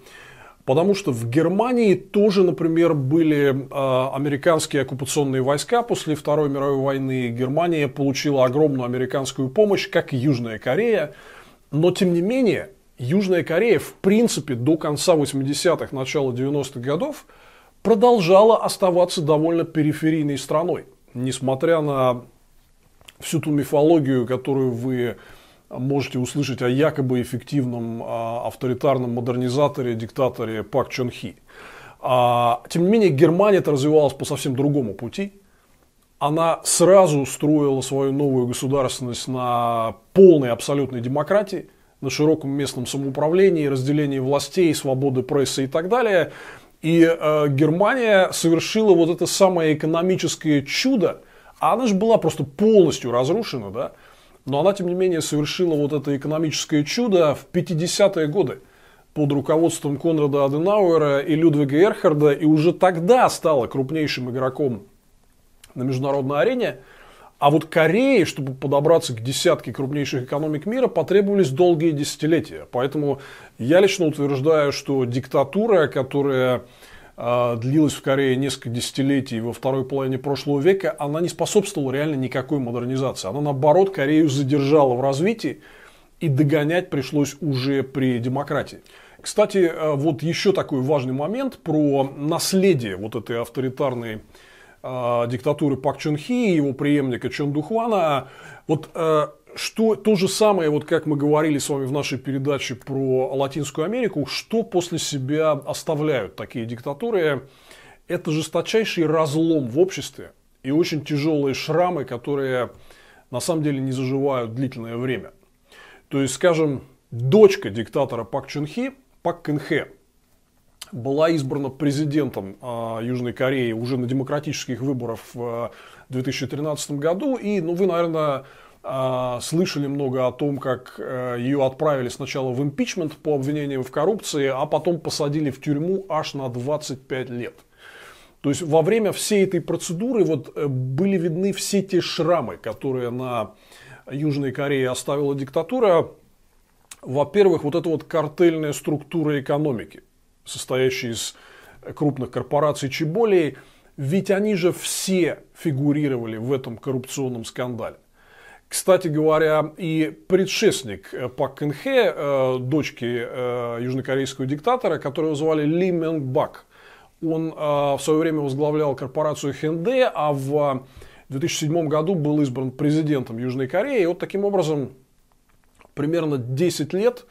Speaker 1: Потому что в Германии тоже, например, были э, американские оккупационные войска после Второй мировой войны. Германия получила огромную американскую помощь, как и Южная Корея. Но, тем не менее, Южная Корея, в принципе, до конца 80-х, начала 90-х годов продолжала оставаться довольно периферийной страной. Несмотря на всю ту мифологию, которую вы можете услышать о якобы эффективном а, авторитарном модернизаторе, диктаторе Пак Чон Хи. А, тем не менее, Германия развивалась по совсем другому пути. Она сразу строила свою новую государственность на полной абсолютной демократии, на широком местном самоуправлении, разделении властей, свободы прессы и так далее. И э, Германия совершила вот это самое экономическое чудо, а она же была просто полностью разрушена, да, но она, тем не менее, совершила вот это экономическое чудо в 50-е годы под руководством Конрада Аденауэра и Людвига Эрхарда, и уже тогда стала крупнейшим игроком на международной арене. А вот Корее, чтобы подобраться к десятке крупнейших экономик мира, потребовались долгие десятилетия. Поэтому я лично утверждаю, что диктатура, которая а, длилась в Корее несколько десятилетий во второй половине прошлого века, она не способствовала реально никакой модернизации. Она, наоборот, Корею задержала в развитии и догонять пришлось уже при демократии. Кстати, а, вот еще такой важный момент про наследие вот этой авторитарной а, диктатуры Пак Чун Хи и его преемника Чон Духвана. Вот что то же самое, вот как мы говорили с вами в нашей передаче про Латинскую Америку, что после себя оставляют такие диктатуры, это жесточайший разлом в обществе и очень тяжелые шрамы, которые на самом деле не заживают длительное время. То есть, скажем, дочка диктатора Пак Чунхи, Пак Кынхе, была избрана президентом а, Южной Кореи уже на демократических выборах в 2013 а, году. И, ну, вы, наверное, а, слышали много о том, как э, ее отправили сначала в импичмент по обвинениям в коррупции, а потом посадили в тюрьму аж на 25 лет. То есть во время всей этой процедуры вот э, были видны все те шрамы, которые на Южной Корее оставила диктатура. Во-первых, вот эта вот картельная структура экономики, состоящая из крупных корпораций Чеболей, ведь они же все фигурировали в этом коррупционном скандале. Кстати говоря, и предшественник э, Пак Кынхе, э, дочки э, южнокорейского диктатора, которого звали Ли Мен Бак, он в свое время возглавлял корпорацию Хенде, а в 2007 году был избран президентом Южной Кореи. И вот таким образом примерно 10 лет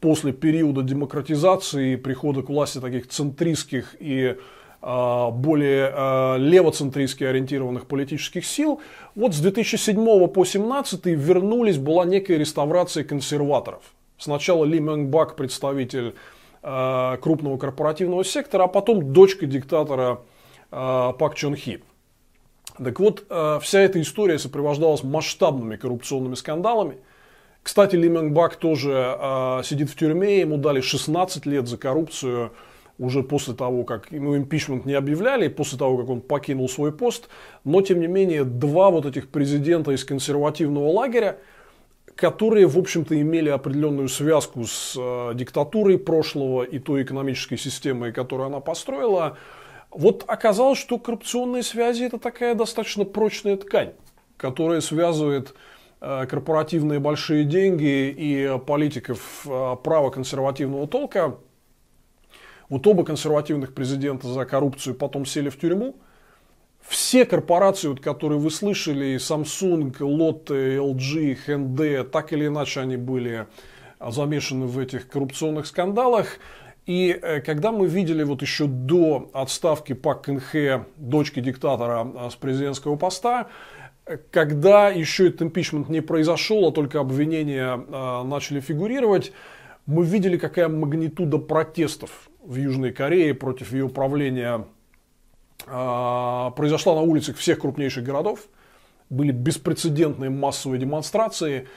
Speaker 1: после периода демократизации и прихода к власти таких центристских и а, более а, левоцентристски ориентированных политических сил. Вот с 2007 по 2017 вернулись, была некая реставрация консерваторов. Сначала Ли Мэнбак, представитель а, крупного корпоративного сектора, а потом дочка диктатора Пак Чон Хи. Так вот, вся эта история сопровождалась масштабными коррупционными скандалами. Кстати, Ли Мэнбак тоже сидит в тюрьме, ему дали 16 лет за коррупцию – уже после того, как ему ну, импичмент не объявляли, после того, как он покинул свой пост, но тем не менее два вот этих президента из консервативного лагеря, которые, в общем-то, имели определенную связку с э, диктатурой прошлого и той экономической системой, которую она построила, вот оказалось, что коррупционные связи – это такая достаточно прочная ткань, которая связывает э, корпоративные большие деньги и политиков э, консервативного толка – вот оба консервативных президента за коррупцию потом сели в тюрьму. Все корпорации, вот, которые вы слышали, Samsung, Lotte, LG, Hyundai, так или иначе они были а, замешаны в этих коррупционных скандалах. И э, когда мы видели вот еще до отставки Пак Кынхе, дочки диктатора а, с президентского поста, э, когда еще этот импичмент не произошел, а только обвинения а, начали фигурировать, мы видели, какая магнитуда протестов в Южной Корее против ее управления а, произошла на улицах всех крупнейших городов. Были беспрецедентные массовые демонстрации,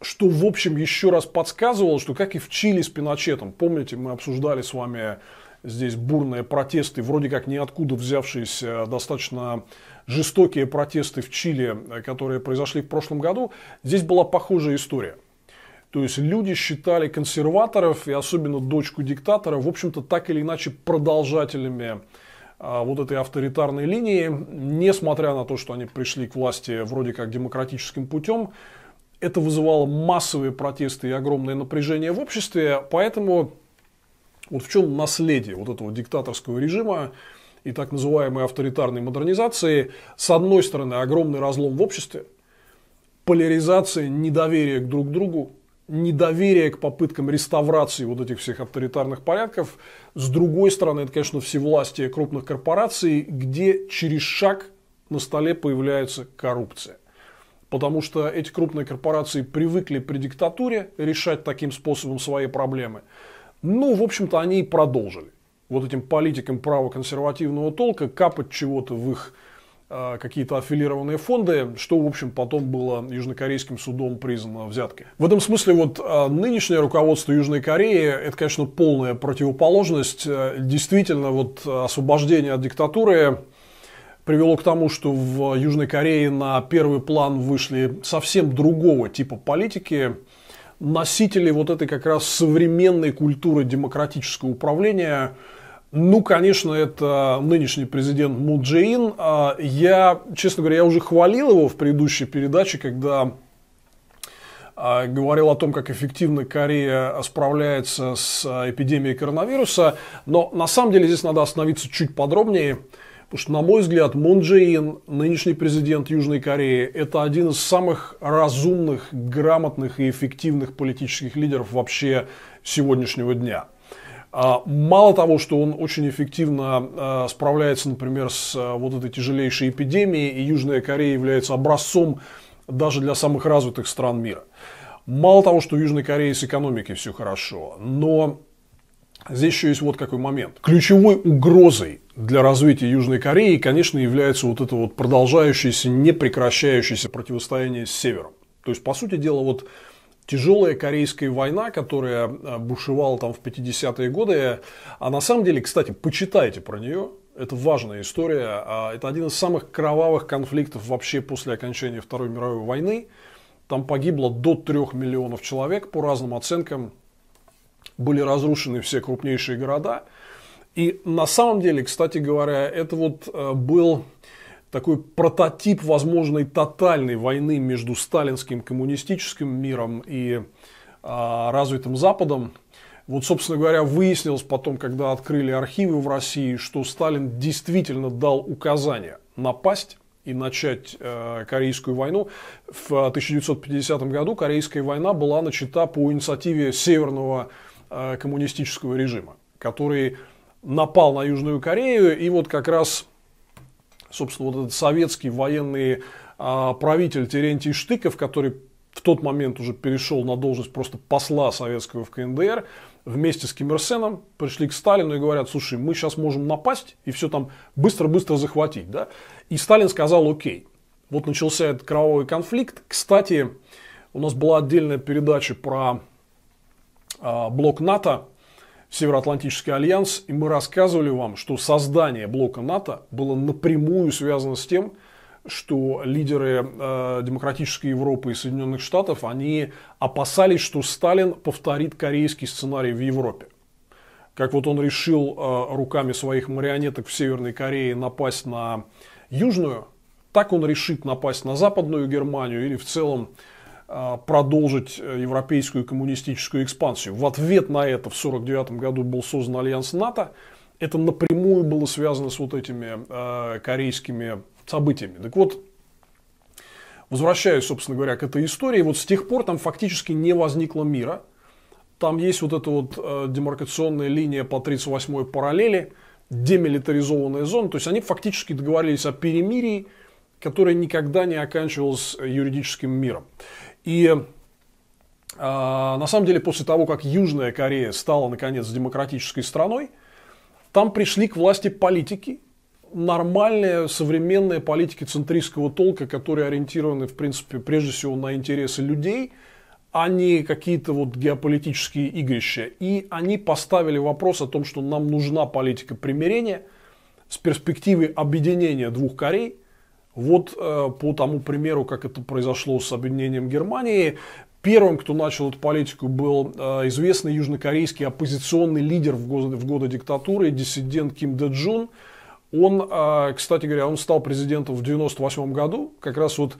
Speaker 1: что, в общем, еще раз подсказывало, что как и в Чили с Пиночетом. Помните, мы обсуждали с вами здесь бурные протесты, вроде как ниоткуда взявшиеся достаточно жестокие протесты в Чили, э, которые произошли в прошлом году. Здесь была похожая история. То есть люди считали консерваторов и особенно дочку диктатора, в общем-то, так или иначе продолжателями а, вот этой авторитарной линии, несмотря на то, что они пришли к власти вроде как демократическим путем, это вызывало массовые протесты и огромное напряжение в обществе, поэтому вот в чем наследие вот этого диктаторского режима и так называемой авторитарной модернизации, с одной стороны, огромный разлом в обществе, поляризация недоверия друг к другу, недоверие к попыткам реставрации вот этих всех авторитарных порядков. С другой стороны, это, конечно, всевластие крупных корпораций, где через шаг на столе появляется коррупция. Потому что эти крупные корпорации привыкли при диктатуре решать таким способом свои проблемы. Ну, в общем-то, они и продолжили. Вот этим политикам правоконсервативного толка капать чего-то в их Э, какие-то аффилированные фонды, что, в общем, потом было южнокорейским судом признано взяткой. В этом смысле вот э, нынешнее руководство Южной Кореи – это, конечно, полная противоположность. Э, действительно, вот освобождение от диктатуры привело к тому, что в Южной Корее на первый план вышли совсем другого типа политики, носители вот этой как раз современной культуры демократического управления – ну, конечно, это нынешний президент Мун Джеин. А, я, честно говоря, я уже хвалил его в предыдущей передаче, когда а, говорил о том, как эффективно Корея справляется с а, эпидемией коронавируса. Но на самом деле здесь надо остановиться чуть подробнее. Потому что, на мой взгляд, Мун Джей нынешний президент Южной Кореи, это один из самых разумных, грамотных и эффективных политических лидеров вообще сегодняшнего дня. А, мало того, что он очень эффективно а, справляется, например, с а, вот этой тяжелейшей эпидемией, и Южная Корея является образцом даже для самых развитых стран мира. Мало того, что в Южной Корее с экономикой все хорошо, но здесь еще есть вот какой момент. Ключевой угрозой для развития Южной Кореи, конечно, является вот это вот продолжающееся, непрекращающееся противостояние с Севером. То есть, по сути дела, вот тяжелая корейская война, которая а, бушевала там в 50-е годы. А на самом деле, кстати, почитайте про нее. Это важная история. А, это один из самых кровавых конфликтов вообще после окончания Второй мировой войны. Там погибло до трех миллионов человек. По разным оценкам были разрушены все крупнейшие города. И на самом деле, кстати говоря, это вот а, был такой прототип возможной тотальной войны между сталинским коммунистическим миром и а, развитым Западом. Вот, собственно говоря, выяснилось потом, когда открыли архивы в России, что Сталин действительно дал указание напасть и начать э, Корейскую войну. В 1950 году Корейская война была начата по инициативе северного э, коммунистического режима, который напал на Южную Корею и вот как раз собственно, вот этот советский военный а, правитель Терентий Штыков, который в тот момент уже перешел на должность просто посла советского в КНДР, вместе с Ким Ир Сеном пришли к Сталину и говорят, слушай, мы сейчас можем напасть и все там быстро-быстро захватить. Да? И Сталин сказал, окей. Вот начался этот кровавый конфликт. Кстати, у нас была отдельная передача про а, блок НАТО, Североатлантический альянс, и мы рассказывали вам, что создание блока НАТО было напрямую связано с тем, что лидеры э, демократической Европы и Соединенных Штатов, они опасались, что Сталин повторит корейский сценарий в Европе. Как вот он решил э, руками своих марионеток в Северной Корее напасть на Южную, так он решит напасть на Западную Германию или в целом а, продолжить э, европейскую коммунистическую экспансию. В ответ на это в 1949 году был создан альянс НАТО. Это напрямую было связано с вот этими э, корейскими событиями. Так вот, возвращаясь, собственно говоря, к этой истории, вот с тех пор там фактически не возникло мира. Там есть вот эта вот э, демаркационная линия по 38-й параллели, демилитаризованная зона. То есть они фактически договорились о перемирии, которое никогда не оканчивалось юридическим миром. И а, на самом деле, после того, как Южная Корея стала, наконец, демократической страной, там пришли к власти политики, нормальные современные политики центристского толка, которые ориентированы, в принципе, прежде всего на интересы людей, а не какие-то вот геополитические игрища. И они поставили вопрос о том, что нам нужна политика примирения с перспективой объединения двух Корей – вот э, по тому примеру, как это произошло с объединением Германии, Первым, кто начал эту политику, был э, известный южнокорейский оппозиционный лидер в годы, диктатуры, диссидент Ким Дэ Джун. Он, э, кстати говоря, он стал президентом в 1998 году, как раз вот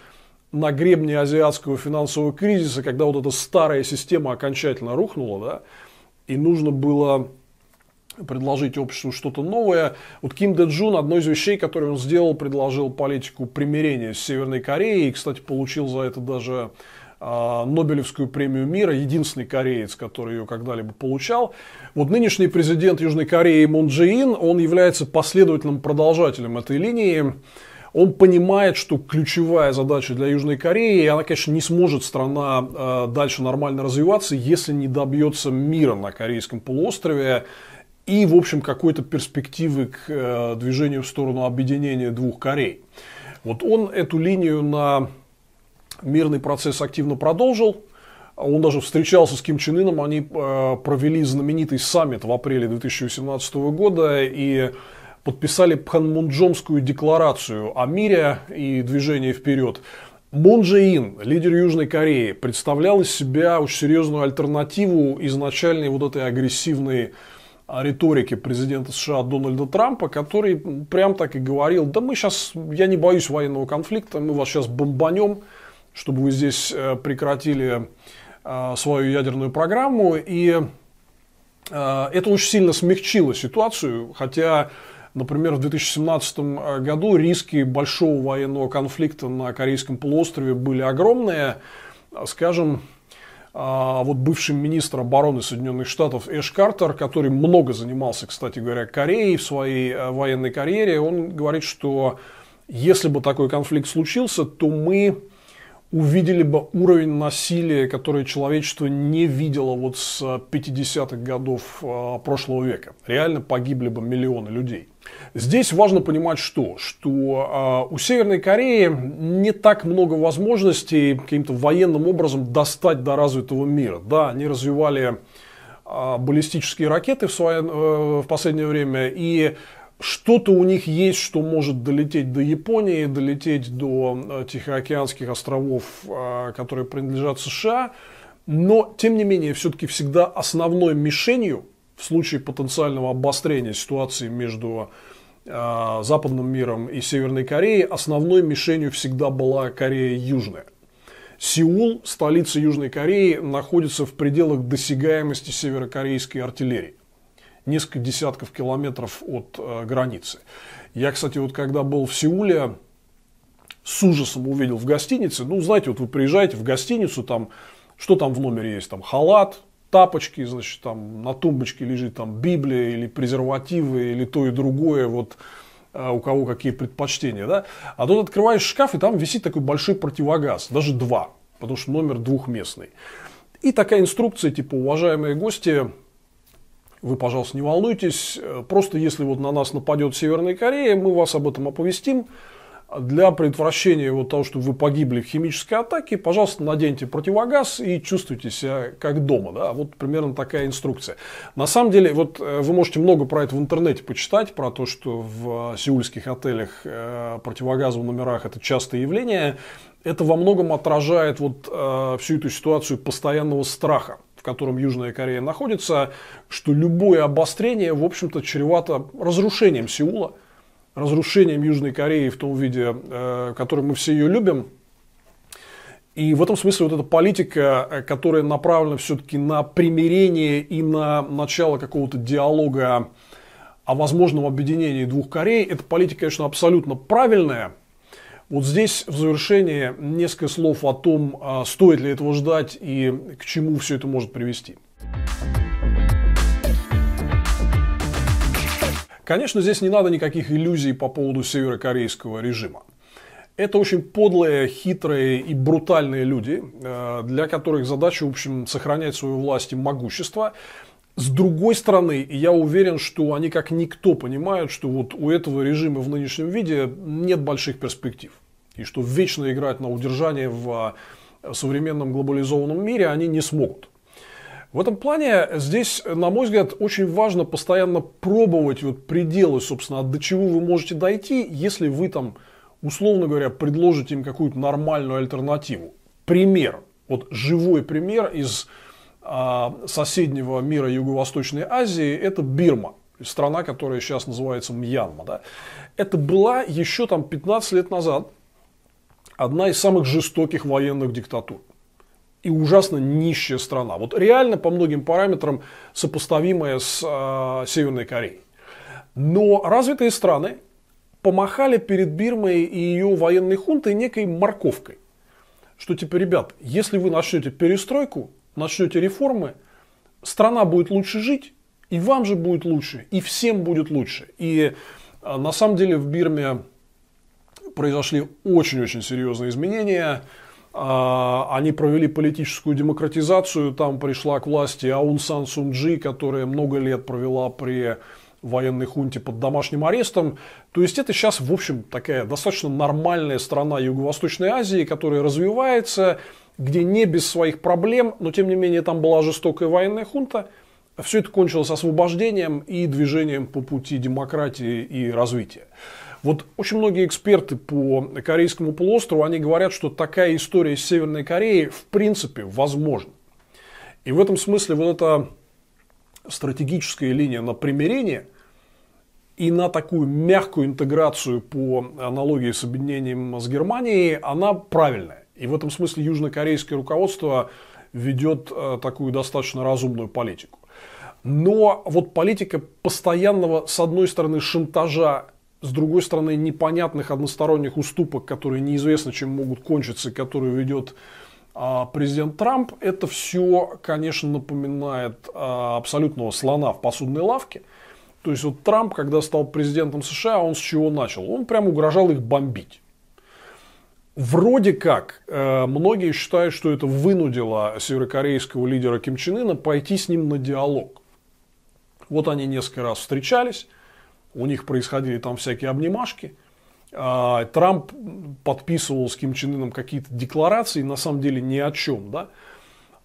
Speaker 1: на гребне азиатского финансового кризиса, когда вот эта старая система окончательно рухнула, да, и нужно было предложить обществу что-то новое. Вот Ким Дэ Джун, одной из вещей, которые он сделал, предложил политику примирения с Северной Кореей. И, кстати, получил за это даже а, Нобелевскую премию мира, единственный кореец, который ее когда-либо получал. Вот нынешний президент Южной Кореи Мун Джи Ин, он является последовательным продолжателем этой линии. Он понимает, что ключевая задача для Южной Кореи, и она, конечно, не сможет страна а, дальше нормально развиваться, если не добьется мира на Корейском полуострове и, в общем, какой-то перспективы к э, движению в сторону объединения двух Корей. Вот он эту линию на мирный процесс активно продолжил. Он даже встречался с Ким Чен Ыном, они э, провели знаменитый саммит в апреле 2017 года и подписали Пханмунджомскую декларацию о мире и движении вперед. Мун Ин, лидер Южной Кореи, представлял из себя очень серьезную альтернативу изначальной вот этой агрессивной риторики президента США Дональда Трампа, который прям так и говорил, да мы сейчас, я не боюсь военного конфликта, мы вас сейчас бомбанем, чтобы вы здесь э, прекратили э, свою ядерную программу. И э, это очень сильно смягчило ситуацию, хотя, например, в 2017 году риски большого военного конфликта на Корейском полуострове были огромные. Скажем, а, вот бывшим министром обороны Соединенных Штатов Эш Картер, который много занимался, кстати говоря, Кореей в своей э, военной карьере, он говорит, что если бы такой конфликт случился, то мы увидели бы уровень насилия, который человечество не видело вот с 50-х э, годов э, прошлого века. Реально погибли бы миллионы людей. Здесь важно понимать что? Что э, у Северной Кореи не так много возможностей каким-то военным образом достать до развитого мира. Да, они развивали э, баллистические ракеты в, свое, э, в последнее время, и что-то у них есть, что может долететь до Японии, долететь до э, Тихоокеанских островов, э, которые принадлежат США. Но, тем не менее, все-таки всегда основной мишенью в случае потенциального обострения ситуации между а, западным миром и Северной Кореей, основной мишенью всегда была Корея Южная. Сеул, столица Южной Кореи, находится в пределах досягаемости северокорейской артиллерии. Несколько десятков километров от э, границы. Я, кстати, вот когда был в Сеуле, с ужасом увидел в гостинице. Ну, знаете, вот вы приезжаете в гостиницу, там, что там в номере есть? Там халат, тапочки, значит, там на тумбочке лежит там Библия или презервативы или то и другое, вот а, у кого какие предпочтения, да. А тут открываешь шкаф, и там висит такой большой противогаз, даже два, потому что номер двухместный. И такая инструкция, типа, уважаемые гости, вы, пожалуйста, не волнуйтесь, э, просто если вот на нас нападет Северная Корея, мы вас об этом оповестим, для предотвращения вот того, чтобы вы погибли в химической атаке, пожалуйста, наденьте противогаз и чувствуйте себя как дома. Да? Вот примерно такая инструкция. На самом деле, вот э, вы можете много про это в интернете почитать, про то, что в э, сеульских отелях э, противогазы в номерах это частое явление. Это во многом отражает вот всю эту ситуацию постоянного страха. В котором Южная Корея находится, что любое обострение, в общем-то, чревато разрушением Сеула, разрушением Южной Кореи в том виде, э, который мы все ее любим. И в этом смысле вот эта политика, э, которая направлена все-таки на примирение и на начало какого-то диалога о возможном объединении двух Корей, эта политика, конечно, абсолютно правильная. Вот здесь в завершении несколько слов о том, а стоит ли этого ждать и к чему все это может привести. Конечно, здесь не надо никаких иллюзий по поводу северокорейского режима. Это очень подлые, хитрые и брутальные люди, э, для которых задача, в общем, сохранять свою власть и могущество. С другой стороны, я уверен, что они как никто понимают, что вот у этого режима в нынешнем виде нет больших перспектив. И что вечно играть на удержание в э, современном глобализованном мире они не смогут. В этом плане здесь, на мой взгляд, очень важно постоянно пробовать вот пределы, собственно, до чего вы можете дойти, если вы там, условно говоря, предложите им какую-то нормальную альтернативу. Пример, вот живой пример из а, соседнего мира Юго-Восточной Азии – это Бирма. Страна, которая сейчас называется Мьянма. Да? Это была еще там 15 лет назад одна из самых жестоких военных диктатур и ужасно нищая страна. Вот реально по многим параметрам сопоставимая с э, Северной Кореей. Но развитые страны помахали перед Бирмой и ее военной хунтой некой морковкой. Что типа, ребят, если вы начнете перестройку, начнете реформы, страна будет лучше жить, и вам же будет лучше, и всем будет лучше. И э, на самом деле в Бирме произошли очень-очень серьезные изменения – а, они провели политическую демократизацию, там пришла к власти Аун Сан Сун Джи, которая много лет провела при военной хунте под домашним арестом. То есть это сейчас, в общем, такая достаточно нормальная страна Юго-Восточной Азии, которая развивается, где не без своих проблем, но тем не менее там была жестокая военная хунта. Все это кончилось освобождением и движением по пути демократии и развития. Вот очень многие эксперты по Корейскому полуострову, они говорят, что такая история с Северной Кореей в принципе возможна. И в этом смысле вот эта стратегическая линия на примирение и на такую мягкую интеграцию по аналогии с объединением с Германией, она правильная. И в этом смысле южнокорейское руководство ведет э, такую достаточно разумную политику. Но вот политика постоянного, с одной стороны, шантажа с другой стороны, непонятных односторонних уступок, которые неизвестно, чем могут кончиться, которые ведет а, президент Трамп, это все, конечно, напоминает а, абсолютного слона в посудной лавке. То есть вот Трамп, когда стал президентом США, он с чего начал? Он прям угрожал их бомбить. Вроде как, э, многие считают, что это вынудило северокорейского лидера Ким Чен Ына пойти с ним на диалог. Вот они несколько раз встречались, у них происходили там всякие обнимашки. А, Трамп подписывал с Ким Чен Ыном какие-то декларации, на самом деле ни о чем, да.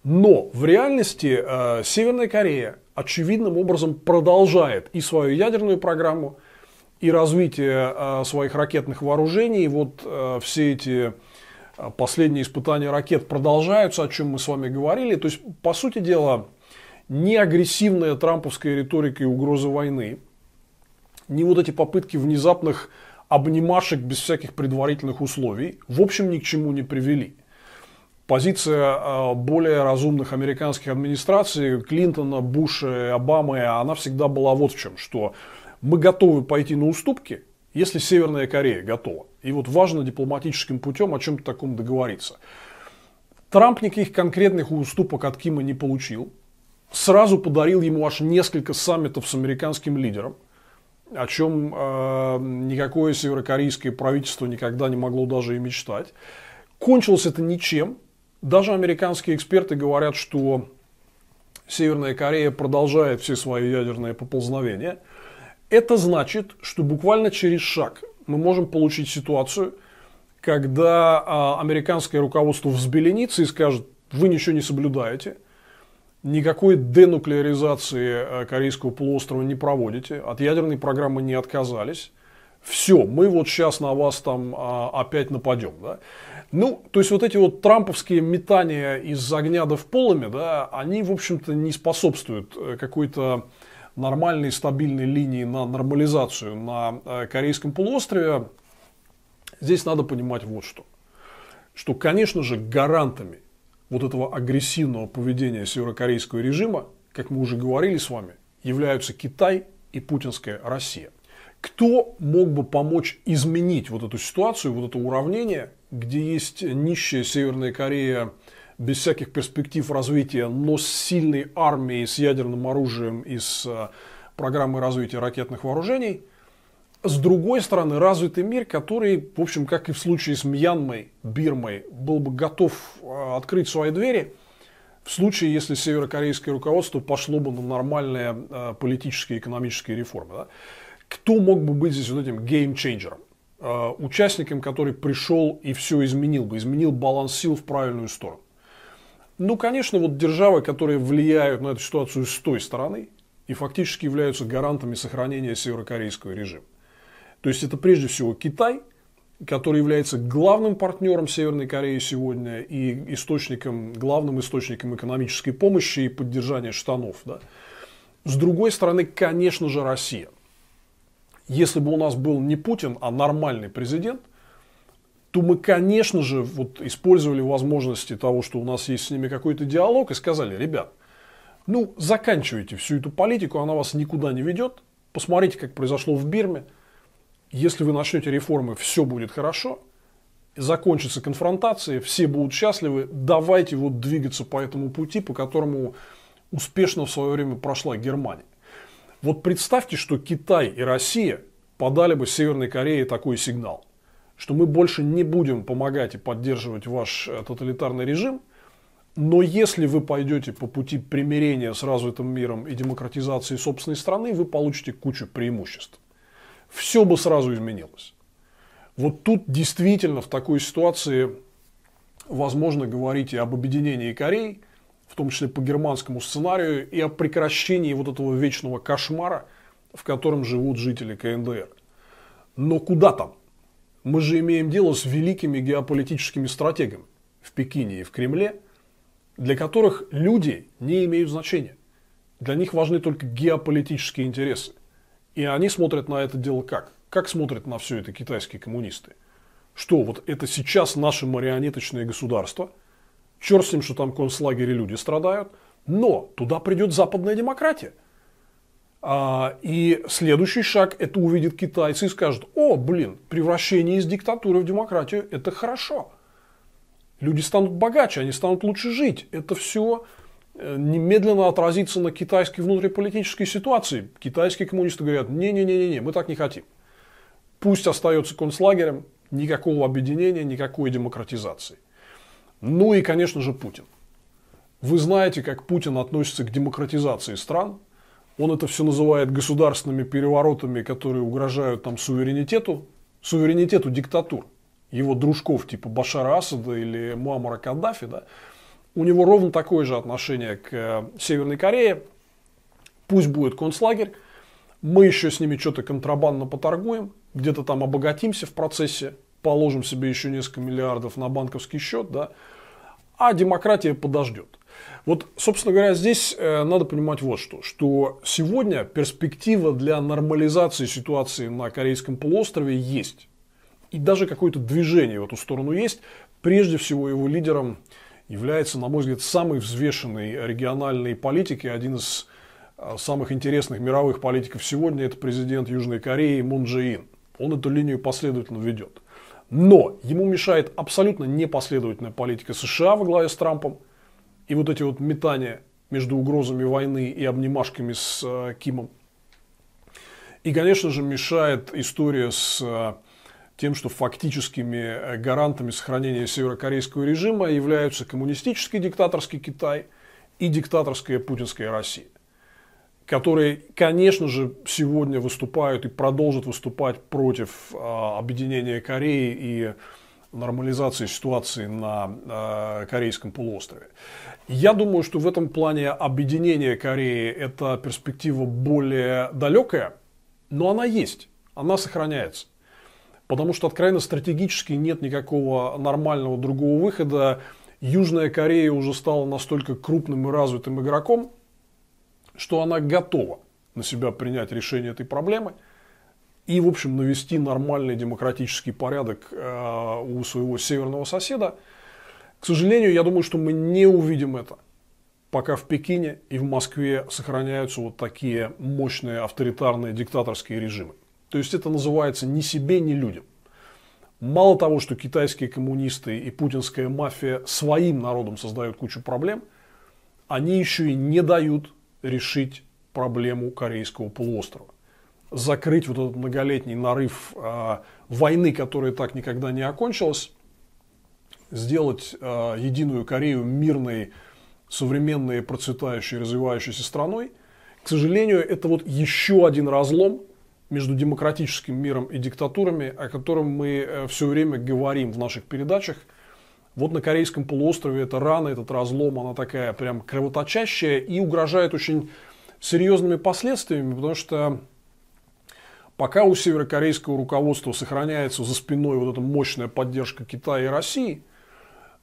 Speaker 1: Но в реальности э, Северная Корея очевидным образом продолжает и свою ядерную программу, и развитие э, своих ракетных вооружений. вот э, все эти последние испытания ракет продолжаются, о чем мы с вами говорили. То есть, по сути дела, не агрессивная трамповская риторика и угроза войны – ни вот эти попытки внезапных обнимашек без всяких предварительных условий, в общем, ни к чему не привели. Позиция а, более разумных американских администраций, Клинтона, Буша, Обамы, она всегда была вот в чем, что мы готовы пойти на уступки, если Северная Корея готова. И вот важно дипломатическим путем о чем-то таком договориться. Трамп никаких конкретных уступок от Кима не получил. Сразу подарил ему аж несколько саммитов с американским лидером – о чем э, никакое северокорейское правительство никогда не могло даже и мечтать. Кончилось это ничем. Даже американские эксперты говорят, что Северная Корея продолжает все свои ядерные поползновения. Это значит, что буквально через шаг мы можем получить ситуацию, когда э, американское руководство взбеленится и скажет, вы ничего не соблюдаете – Никакой денуклеаризации э, Корейского полуострова не проводите. От ядерной программы не отказались. Все, мы вот сейчас на вас там а, опять нападем. Да? Ну, то есть вот эти вот трамповские метания из огня да в полами, да, они, в общем-то, не способствуют э, какой-то нормальной, стабильной линии на нормализацию на э, Корейском полуострове. Здесь надо понимать вот что. Что, конечно же, гарантами вот этого агрессивного поведения северокорейского режима, как мы уже говорили с вами, являются Китай и путинская Россия. Кто мог бы помочь изменить вот эту ситуацию, вот это уравнение, где есть нищая Северная Корея без всяких перспектив развития, но с сильной армией, с ядерным оружием и с а, программой развития ракетных вооружений, с другой стороны, развитый мир, который, в общем, как и в случае с Мьянмой, Бирмой, был бы готов а, открыть свои двери в случае, если северокорейское руководство пошло бы на нормальные а, политические и экономические реформы. Да? Кто мог бы быть здесь вот этим геймчейнджером? А, участником, который пришел и все изменил бы, изменил баланс сил в правильную сторону. Ну, конечно, вот державы, которые влияют на эту ситуацию с той стороны и фактически являются гарантами сохранения северокорейского режима. То есть это прежде всего Китай, который является главным партнером Северной Кореи сегодня и источником, главным источником экономической помощи и поддержания штанов. Да. С другой стороны, конечно же, Россия. Если бы у нас был не Путин, а нормальный президент, то мы, конечно же, вот использовали возможности того, что у нас есть с ними какой-то диалог, и сказали, ребят, ну, заканчивайте всю эту политику, она вас никуда не ведет. Посмотрите, как произошло в Бирме – если вы начнете реформы, все будет хорошо, закончится конфронтация, все будут счастливы, давайте вот двигаться по этому пути, по которому успешно в свое время прошла Германия. Вот представьте, что Китай и Россия подали бы Северной Корее такой сигнал, что мы больше не будем помогать и поддерживать ваш э, тоталитарный режим, но если вы пойдете по пути примирения с развитым миром и демократизации собственной страны, вы получите кучу преимуществ все бы сразу изменилось. Вот тут действительно в такой ситуации возможно говорить и об объединении Кореи, в том числе по германскому сценарию, и о прекращении вот этого вечного кошмара, в котором живут жители КНДР. Но куда там? Мы же имеем дело с великими геополитическими стратегами в Пекине и в Кремле, для которых люди не имеют значения. Для них важны только геополитические интересы. И они смотрят на это дело как? Как смотрят на все это китайские коммунисты? Что, вот это сейчас наше марионеточное государство? Черт с ним, что там концлагере люди страдают. Но туда придет западная демократия. А, и следующий шаг это увидит китайцы и скажут, о, блин, превращение из диктатуры в демократию это хорошо. Люди станут богаче, они станут лучше жить. Это все Э, немедленно отразится на китайской внутриполитической ситуации. Китайские коммунисты говорят, не-не-не, не, мы так не хотим. Пусть остается концлагерем, никакого объединения, никакой демократизации. Ну и, конечно же, Путин. Вы знаете, как Путин относится к демократизации стран. Он это все называет государственными переворотами, которые угрожают там суверенитету, суверенитету диктатур. Его дружков типа Башара Асада или Муамара Каддафи, да, у него ровно такое же отношение к э, Северной Корее. Пусть будет концлагерь. Мы еще с ними что-то контрабандно поторгуем. Где-то там обогатимся в процессе. Положим себе еще несколько миллиардов на банковский счет. Да? А демократия подождет. Вот, собственно говоря, здесь э, надо понимать вот что, что сегодня перспектива для нормализации ситуации на Корейском полуострове есть. И даже какое-то движение в эту сторону есть. Прежде всего его лидером является, на мой взгляд, самой взвешенной региональной политики. Один из а, самых интересных мировых политиков сегодня – это президент Южной Кореи Мун Джи Ин. Он эту линию последовательно ведет. Но ему мешает абсолютно непоследовательная политика США во главе с Трампом. И вот эти вот метания между угрозами войны и обнимашками с э, Кимом. И, конечно же, мешает история с э, тем, что фактическими э, гарантами сохранения северокорейского режима являются коммунистический диктаторский Китай и диктаторская путинская Россия, которые, конечно же, сегодня выступают и продолжат выступать против а, объединения Кореи и нормализации ситуации на а, Корейском полуострове. Я думаю, что в этом плане объединение Кореи – это перспектива более далекая, но она есть, она сохраняется. Потому что откровенно стратегически нет никакого нормального другого выхода. Южная Корея уже стала настолько крупным и развитым игроком, что она готова на себя принять решение этой проблемы и, в общем, навести нормальный демократический порядок э, у своего северного соседа. К сожалению, я думаю, что мы не увидим это, пока в Пекине и в Москве сохраняются вот такие мощные авторитарные диктаторские режимы. То есть это называется ни себе, ни людям. Мало того, что китайские коммунисты и путинская мафия своим народом создают кучу проблем, они еще и не дают решить проблему Корейского полуострова. Закрыть вот этот многолетний нарыв э, войны, которая так никогда не окончилась, сделать э, Единую Корею мирной, современной, процветающей, развивающейся страной. К сожалению, это вот еще один разлом между демократическим миром и диктатурами, о котором мы э, все время говорим в наших передачах. Вот на Корейском полуострове эта рана, этот разлом, она такая прям кровоточащая и угрожает очень серьезными последствиями, потому что пока у северокорейского руководства сохраняется за спиной вот эта мощная поддержка Китая и России,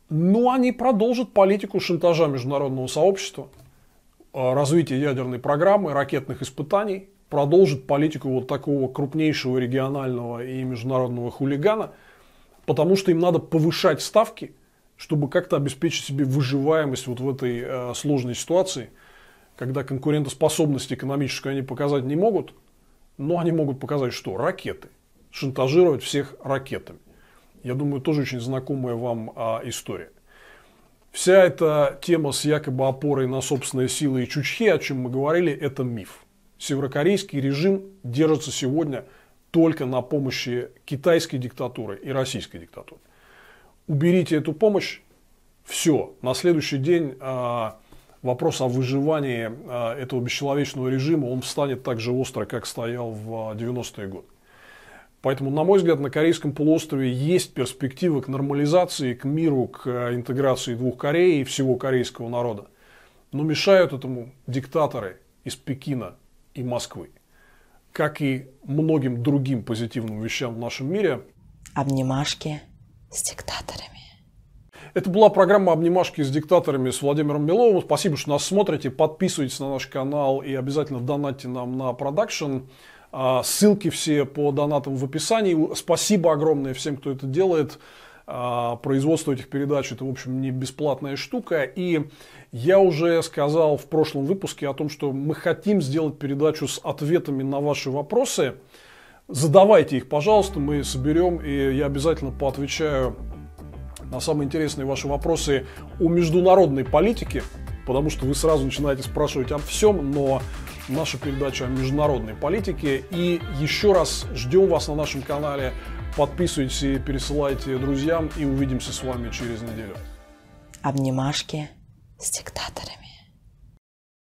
Speaker 1: но они продолжат политику шантажа международного сообщества, э, развития ядерной программы, ракетных испытаний – продолжит политику вот такого крупнейшего регионального и международного хулигана, потому что им надо повышать ставки, чтобы как-то обеспечить себе выживаемость вот в этой э, сложной ситуации, когда конкурентоспособность экономическую они показать не могут, но они могут показать что? Ракеты. Шантажировать всех ракетами. Я думаю, тоже очень знакомая вам а, история. Вся эта тема с якобы опорой на собственные силы и чучхе, о чем мы говорили, это миф. Северокорейский режим держится сегодня только на помощи китайской диктатуры и российской диктатуры. Уберите эту помощь, все. На следующий день а, вопрос о выживании а, этого бесчеловечного режима, он встанет так же остро, как стоял в 90-е а, годы. Поэтому, на мой взгляд, на Корейском полуострове есть перспективы к нормализации, к миру, к интеграции двух Кореи и всего корейского народа. Но мешают этому диктаторы из Пекина, и Москвы. Как и многим другим позитивным вещам в нашем мире. Обнимашки с диктаторами. Это была программа «Обнимашки с диктаторами» с Владимиром Беловым. Спасибо, что нас смотрите. Подписывайтесь на наш канал и обязательно донатьте нам на продакшн. А, ссылки все по донатам в описании. Спасибо огромное всем, кто это делает. А, производство этих передач это, в общем, не бесплатная штука. И я уже сказал в прошлом выпуске о том, что мы хотим сделать передачу с ответами на ваши вопросы. Задавайте их, пожалуйста, мы соберем, и я обязательно поотвечаю на самые интересные ваши вопросы о международной политике, потому что вы сразу начинаете спрашивать о всем, но наша передача о международной политике. И еще раз ждем вас на нашем канале Подписывайтесь, и пересылайте друзьям и увидимся с вами через неделю. Обнимашки с диктаторами.